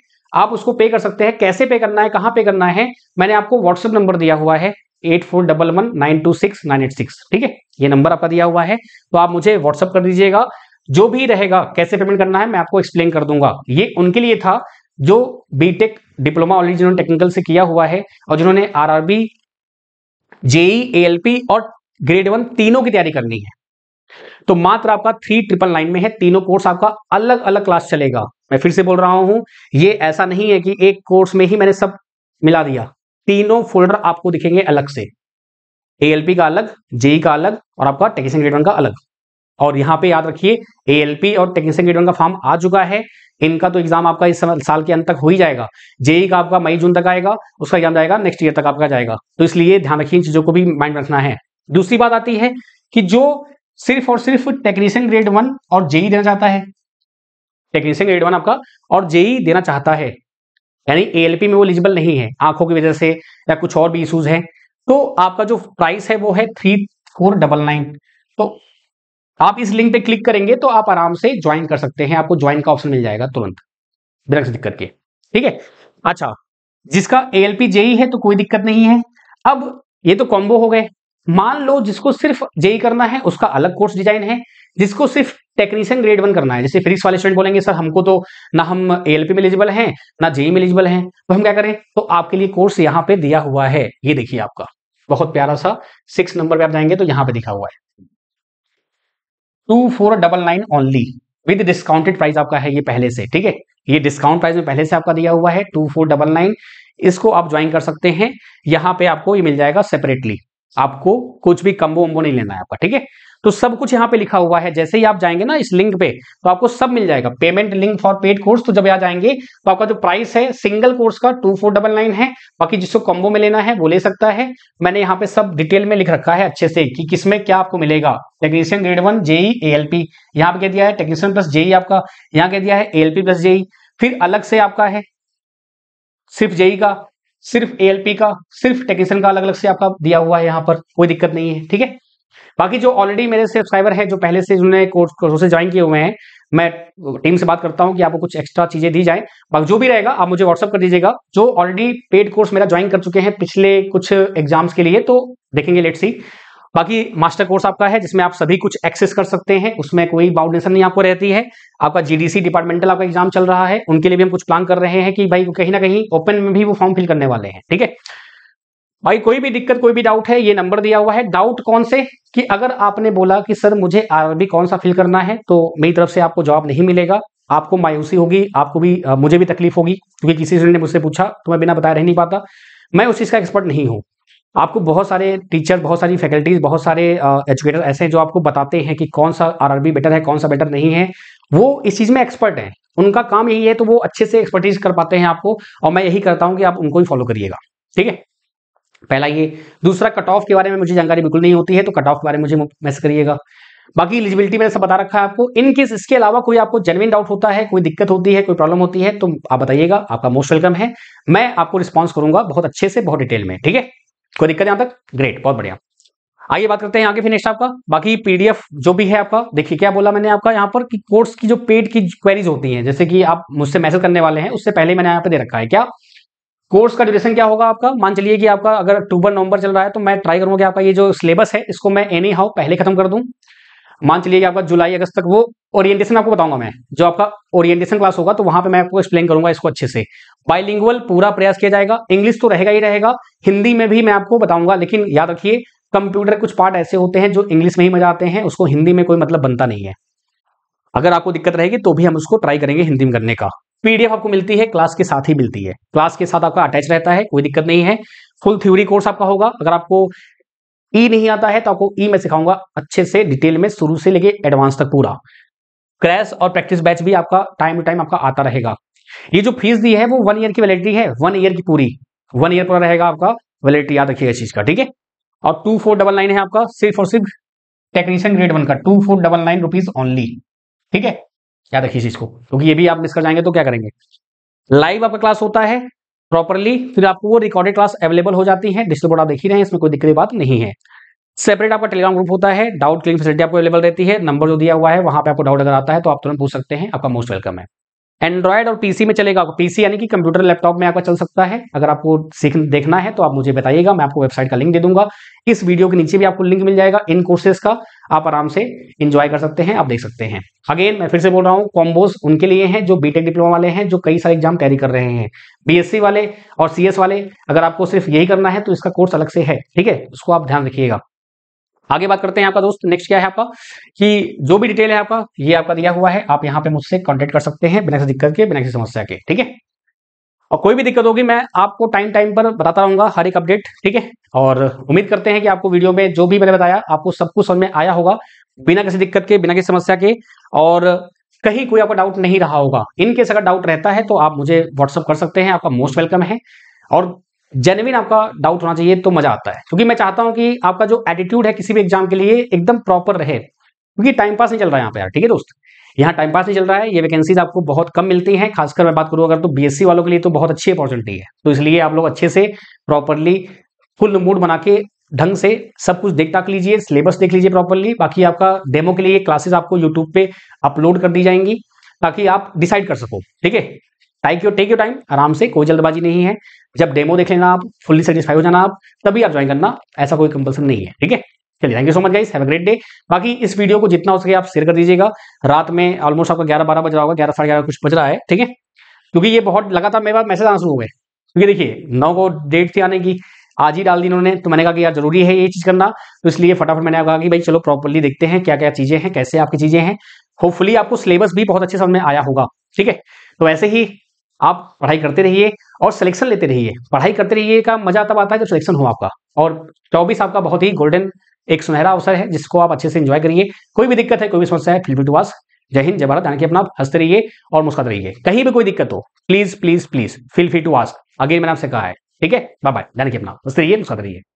Speaker 1: आप उसको पे कर सकते हैं कैसे पे करना है कहाँ पे करना है मैंने आपको व्हाट्सअप नंबर दिया हुआ है eight four double one nine two six nine eight six ठीक है ये नंबर आपका दिया हुआ है तो आप मुझे व्हाट्सअप कर दीजिएगा जो भी रहेगा कैसे पेमेंट करना है मैं आपको एक्सप्लेन कर दूंगा ये उनके लिए था जो बीटेक डिप्लोमा ऑलरेडी जिन्होंने टेक्निकल से किया हुआ है और जिन्होंने आरआरबी जेई एएलपी और ग्रेड वन तीनों की तैयारी करनी है तो मात्र आपका थ्री ट्रिपल नाइन में है तीनों कोर्स आपका अलग अलग क्लास चलेगा मैं फिर से बोल रहा हूं ये ऐसा नहीं है कि एक कोर्स में ही मैंने सब मिला दिया तीनों फोल्डर आपको दिखेंगे अलग से एएलपी का अलग जेई का अलग और आपका टेक्निशियन ग्रेड वन का अलग और यहाँ पे याद रखिए एएलपी और टेक्नीशियन ग्रेड वन का फॉर्म आ चुका है इनका तो एग्जाम आपका इस साल के अंत तक हो ही जाएगा जेई e e का आपका मई जून तक आएगा उसका एग्जाम जाएगा नेक्स्ट ईयर तक आपका जाएगा तो इसलिए ध्यान रखिए इन चीजों को भी माइंड रखना है दूसरी बात आती है कि जो सिर्फ और सिर्फ टेक्नीशियन ग्रेड वन और जेई e देना चाहता है टेक्नीशियन ग्रेड वन आपका और जेई देना चाहता है यानी एएलपी में वो एलिजिबल नहीं है आंखों की वजह से या कुछ और भी इशूज है तो आपका जो प्राइस है वो है थ्री फोर डबल नाइन तो आप इस लिंक पे क्लिक करेंगे तो आप आराम से ज्वाइन कर सकते हैं आपको ज्वाइन का ऑप्शन मिल जाएगा तुरंत बिना दिक्कत के ठीक है अच्छा जिसका ए एल पी जेई है तो कोई दिक्कत नहीं है अब ये तो कॉम्बो हो गए मान लो जिसको सिर्फ जेई e करना है उसका अलग कोर्स डिजाइन है जिसको सिर्फ टेक्नीशियन ग्रेड वन करना है जैसे फिजिक्स वाले स्टूडेंट बोलेंगे सर हमको तो ना हम पी में एलिजिबल हैं ना जेई e में एलिजिबल हैं तो हम क्या करें तो आपके लिए कोर्स यहाँ पे दिया हुआ है ये देखिए आपका बहुत प्यारा सा सिक्स नंबर पे आप जाएंगे तो यहाँ पे दिखा हुआ है two four double nine only with discounted price आपका है ये पहले से ठीक है ये डिस्काउंट प्राइस में पहले से आपका दिया हुआ है टू फोर डबल नाइन इसको आप ज्वाइन कर सकते हैं यहाँ पे आपको ये मिल जाएगा सेपरेटली आपको कुछ भी कम्बो वम्बो नहीं लेना है आपका ठीक है तो सब कुछ यहाँ पे लिखा हुआ है जैसे ही आप जाएंगे ना इस लिंक पे तो आपको सब मिल जाएगा payment link for paid course तो जब यहाँ जाएंगे तो आपका जो प्राइस है सिंगल कोर्स का टू फोर डबल नाइन है बाकी जिसको कॉम्बो में लेना है वो ले सकता है मैंने यहाँ पे सब डिटेल में लिख रखा है अच्छे से कि किसमें क्या आपको मिलेगा technician grade one JE P यहाँ पे कह दिया है टेक्नीशियन प्लस जेई आपका यहाँ कह दिया है एएलपी प्लस जेई फिर अलग से आपका है सिर्फ जेई e का सिर्फ पी का सिर्फ टेक्नीशियन का अलग अलग से आपका दिया हुआ है यहाँ पर कोई दिक्कत नहीं है ठीक है बाकी जो ऑलरेडी मेरे सब्सक्राइबर है जो पहले से जिन्होंने कोर्स कोर्सेज ज्वाइन किए हुए हैं मैं टीम से बात करता हूं कि आपको कुछ एक्स्ट्रा चीजें दी जाए बाकी जो भी रहेगा आप मुझे व्हाट्सअप कर दीजिएगा जो ऑलरेडी पेड कोर्स मेरा ज्वाइन कर चुके हैं पिछले कुछ एग्जाम्स के लिए तो देखेंगे लेट सी बाकी मास्टर कोर्स आपका है जिसमें आप सभी कुछ एक्सेस कर सकते हैं उसमें कोई बाउंडेशन नहीं आपको रहती है आपका जीडीसी डिपार्टमेंटल आपका एग्जाम चल रहा है उनके लिए भी हम कुछ प्लान कर रहे हैं कि भाई कहीं ना कहीं ओपन में भी वो फॉर्म फिल करने वाले हैं ठीक है भाई कोई भी दिक्कत कोई भी डाउट है ये नंबर दिया हुआ है डाउट कौन से कि अगर आपने बोला कि सर मुझे आरबी कौन सा फिल करना है तो मेरी तरफ से आपको जवाब नहीं मिलेगा आपको मायूसी होगी आपको भी आ, मुझे भी तकलीफ होगी क्योंकि किसी ने मुझसे पूछा तो मैं बिना बताया रह नहीं पाता मैं उस चीज़ का एक्सपर्ट नहीं हूँ आपको बहुत सारे टीचर बहुत सारी फैकल्टीज बहुत सारे एजुकेटर ऐसे हैं जो आपको बताते हैं कि कौन सा आरआरबी बेटर है कौन सा बेटर नहीं है वो इस चीज़ में एक्सपर्ट हैं उनका काम यही है तो वो अच्छे से एक्सपर्टीज कर पाते हैं आपको और मैं यही करता हूँ कि आप उनको ही फॉलो करिएगा ठीक है पहला ये दूसरा कट ऑफ के बारे में मुझे जानकारी बिल्कुल नहीं होती है तो कट ऑफ के बारे में मुझे मैसेज करिएगा बाकी एलिजिबिलिटी मैंने सब बता रखा है आपको इन केस इसके अलावा कोई आपको जेनविन डाउट होता है कोई दिक्कत होती है कोई प्रॉब्लम होती है तो आप बताइएगा आपका मोस्ट वेलकम है मैं आपको रिस्पॉन्स करूंगा बहुत अच्छे से बहुत डिटेल में ठीक है कोई दिक्कत यहाँ तक ग्रेट बहुत बढ़िया आइए बात करते हैं आगे फिनिश आपका बाकी पीडीएफ जो भी है आपका देखिए क्या बोला मैंने आपका यहाँ पर कि कोर्स की जो पेड की क्वेरीज होती हैं जैसे कि आप मुझसे मैसेज करने वाले हैं उससे पहले मैंने यहाँ पे दे रखा है क्या कोर्स का ड्यूरेशन क्या होगा आपका मान चलिए कि आपका अगर अक्टूबर नवंबर चल रहा है तो मैं ट्राई करूंगा कि आपका ये जो सिलेबस है इसको मैं एनी हाउ पहले खत्म कर दूं मान चलिए कि आपका जुलाई अगस्त तक वो ओरिएंटेशन आपको बताऊंगा मैं जो आपका ओरिएंटेशन क्लास होगा तो वहां पे मैं आपको एक्सप्लेन करूंगा इसको अच्छे से बाइलिंगुअल पूरा प्रयास किया जाएगा इंग्लिश तो रहेगा ही रहेगा हिंदी में भी मैं आपको बताऊंगा लेकिन याद रखिए कंप्यूटर कुछ पार्ट ऐसे होते हैं जो इंग्लिश में ही मजा आते हैं उसको हिंदी में कोई मतलब बनता नहीं है अगर आपको दिक्कत रहेगी तो भी हम उसको ट्राई करेंगे हिंदी में करने का पीडीएफ आपको मिलती है क्लास के साथ ही मिलती है क्लास के साथ आपका अटैच रहता है कोई दिक्कत नहीं है फुल थ्योरी कोर्स आपका होगा अगर आपको ई e नहीं आता है तो आपको ई e में सिखाऊंगा अच्छे से डिटेल में शुरू से लेके एडवांस तक पूरा क्रैश और प्रैक्टिस बैच भी आपका टाइम टू टाइम आपका आता रहेगा ये जो फीस दी है वो वन ईयर की वैलिडिटी है वन ईयर की पूरी वन ईयर पूरा रहेगा आपका वैलिडिटी याद रखिएगा चीज का ठीक है और टू फोर डबल नाइन है आपका सिर्फ और सिर्फ टेक्नीशियन ग्रेड वन का two four double nine rupees only ठीक है याद रखिए इसको क्योंकि तो ये भी आप मिस कर जाएंगे तो क्या करेंगे लाइव आपका क्लास होता है प्रॉपरली फिर आपको वो रिकॉर्डेड क्लास अवेलेबल हो जाती है डिस्ट्रीब्यूट आप देख ही रहे हैं इसमें कोई दिक्कत बात नहीं है सेपरेट आपका टेलीग्राम ग्रुप होता है डाउट क्लिनिंग फैसिलिटी आपको अवेलेबल रहती है नंबर जो दिया हुआ है वहां पे आपको डाउट अगर आता है तो आप तुरंत पूछ सकते हैं आपका मोस्ट वेलकम है एंड्रॉयड और पीसी में चलेगा आपको पीसी यानी कि कंप्यूटर लैपटॉप में आपका चल सकता है अगर आपको सीख देखना है तो आप मुझे बताइएगा मैं आपको वेबसाइट का लिंक दे दूंगा इस वीडियो के नीचे भी आपको लिंक मिल जाएगा इन कोर्सेज का आप आराम से इंजॉय कर सकते हैं आप देख सकते हैं अगेन मैं फिर से बोल रहा हूँ कॉम्बोज उनके लिए है जो बीटेक डिप्लोमा वाले हैं जो कई सारे एग्जाम तैयारी कर रहे हैं बीएससी वाले और सीएस वाले अगर आपको सिर्फ यही करना है तो इसका कोर्स अलग से है ठीक है उसको आप ध्यान रखिएगा आगे बात करते हैं आपका दोस्त नेक्स्ट क्या है आपका कि जो भी डिटेल है आपका ये आपका दिया हुआ है आप यहाँ पे मुझसे कॉन्टेक्ट कर सकते हैं बिना किसी दिक्कत के बिना किसी समस्या के ठीक है और कोई भी दिक्कत होगी मैं आपको टाइम टाइम पर बताता रहूंगा हर एक अपडेट ठीक है और उम्मीद करते हैं कि आपको वीडियो में जो भी मैंने बताया आपको सब कुछ समझ में आया होगा बिना किसी दिक्कत के बिना किसी समस्या के और कहीं कोई आपका डाउट नहीं रहा होगा इनकेस अगर डाउट रहता है तो आप मुझे व्हाट्सअप कर सकते हैं आपका मोस्ट वेलकम है और जेनविन आपका डाउट होना चाहिए तो मजा आता है क्योंकि मैं चाहता हूं कि आपका जो एटीट्यूड है किसी भी एग्जाम के लिए एकदम प्रॉपर रहे क्योंकि टाइम पास नहीं चल रहा है यहाँ पे यार ठीक है दोस्त यहाँ टाइम पास नहीं चल रहा है ये वैकेंसीज आपको बहुत कम मिलती हैं खासकर मैं बात करूँ अगर तो बीएससी वालों के लिए तो बहुत अच्छी अपॉर्चुनिटी है तो इसलिए आप लोग अच्छे से प्रॉपरली फुल मूड बना के ढंग से सब कुछ देख टाक लीजिए सिलेबस देख लीजिए प्रॉपरली बाकी आपका डेमो के लिए क्लासेज आपको यूट्यूब पे अपलोड कर दी जाएंगी ताकि आप डिसाइड कर सको ठीक है take you take you time आराम से कोई जल्दबाजी नहीं है जब डेमो देख लेना आप फुल्ली सेटिस्फाई हो जाना आप तभी आप ज्वाइन करना ऐसा कोई कंपल्सन नहीं है ठीक है चलिए thank you so much guys have a great day बाकी इस वीडियो को जितना हो सके आप शेयर कर दीजिएगा रात में ऑलमोस्ट आपका ग्यारह बारह बज रहा होगा ग्यारह साढ़े ग्यारह कुछ बज रहा है ठीक है क्योंकि ये बहुत लगातार मेरे पास मैसेज आना शुरू हो गए क्योंकि देखिए नौ को डेट थी आने की आज ही डाल दी उन्होंने तो मैंने कहा कि यार जरूरी है ये चीज करना तो इसलिए फटाफट मैंने कहा कि भाई चलो प्रॉपरली देखते हैं क्या क्या चीजें हैं कैसे आपकी चीजें हैं होपफुली आपको सिलेबस भी बहुत अच्छे समझ में आया होगा ठीक है तो वैसे ही आप पढ़ाई करते रहिए और सिलेक्शन लेते रहिए पढ़ाई करते रहिए का मजा तब आता है जब सिलेक्शन हो आपका और चौबीस आपका बहुत ही गोल्डन एक सुनहरा अवसर है जिसको आप अच्छे से इंजॉय करिए कोई भी दिक्कत है कोई भी समस्या है फिल्म टू वास जय हिंद जय भारत यानी कि अपना हंसते रहिए और मुस्काते रहिए कहीं भी कोई दिक्कत हो please please please feel free to ask again मैंने आपसे कहा है ठीक है बाय बाय यानी कि अपना हंसते रहिए मुस्काते रहिए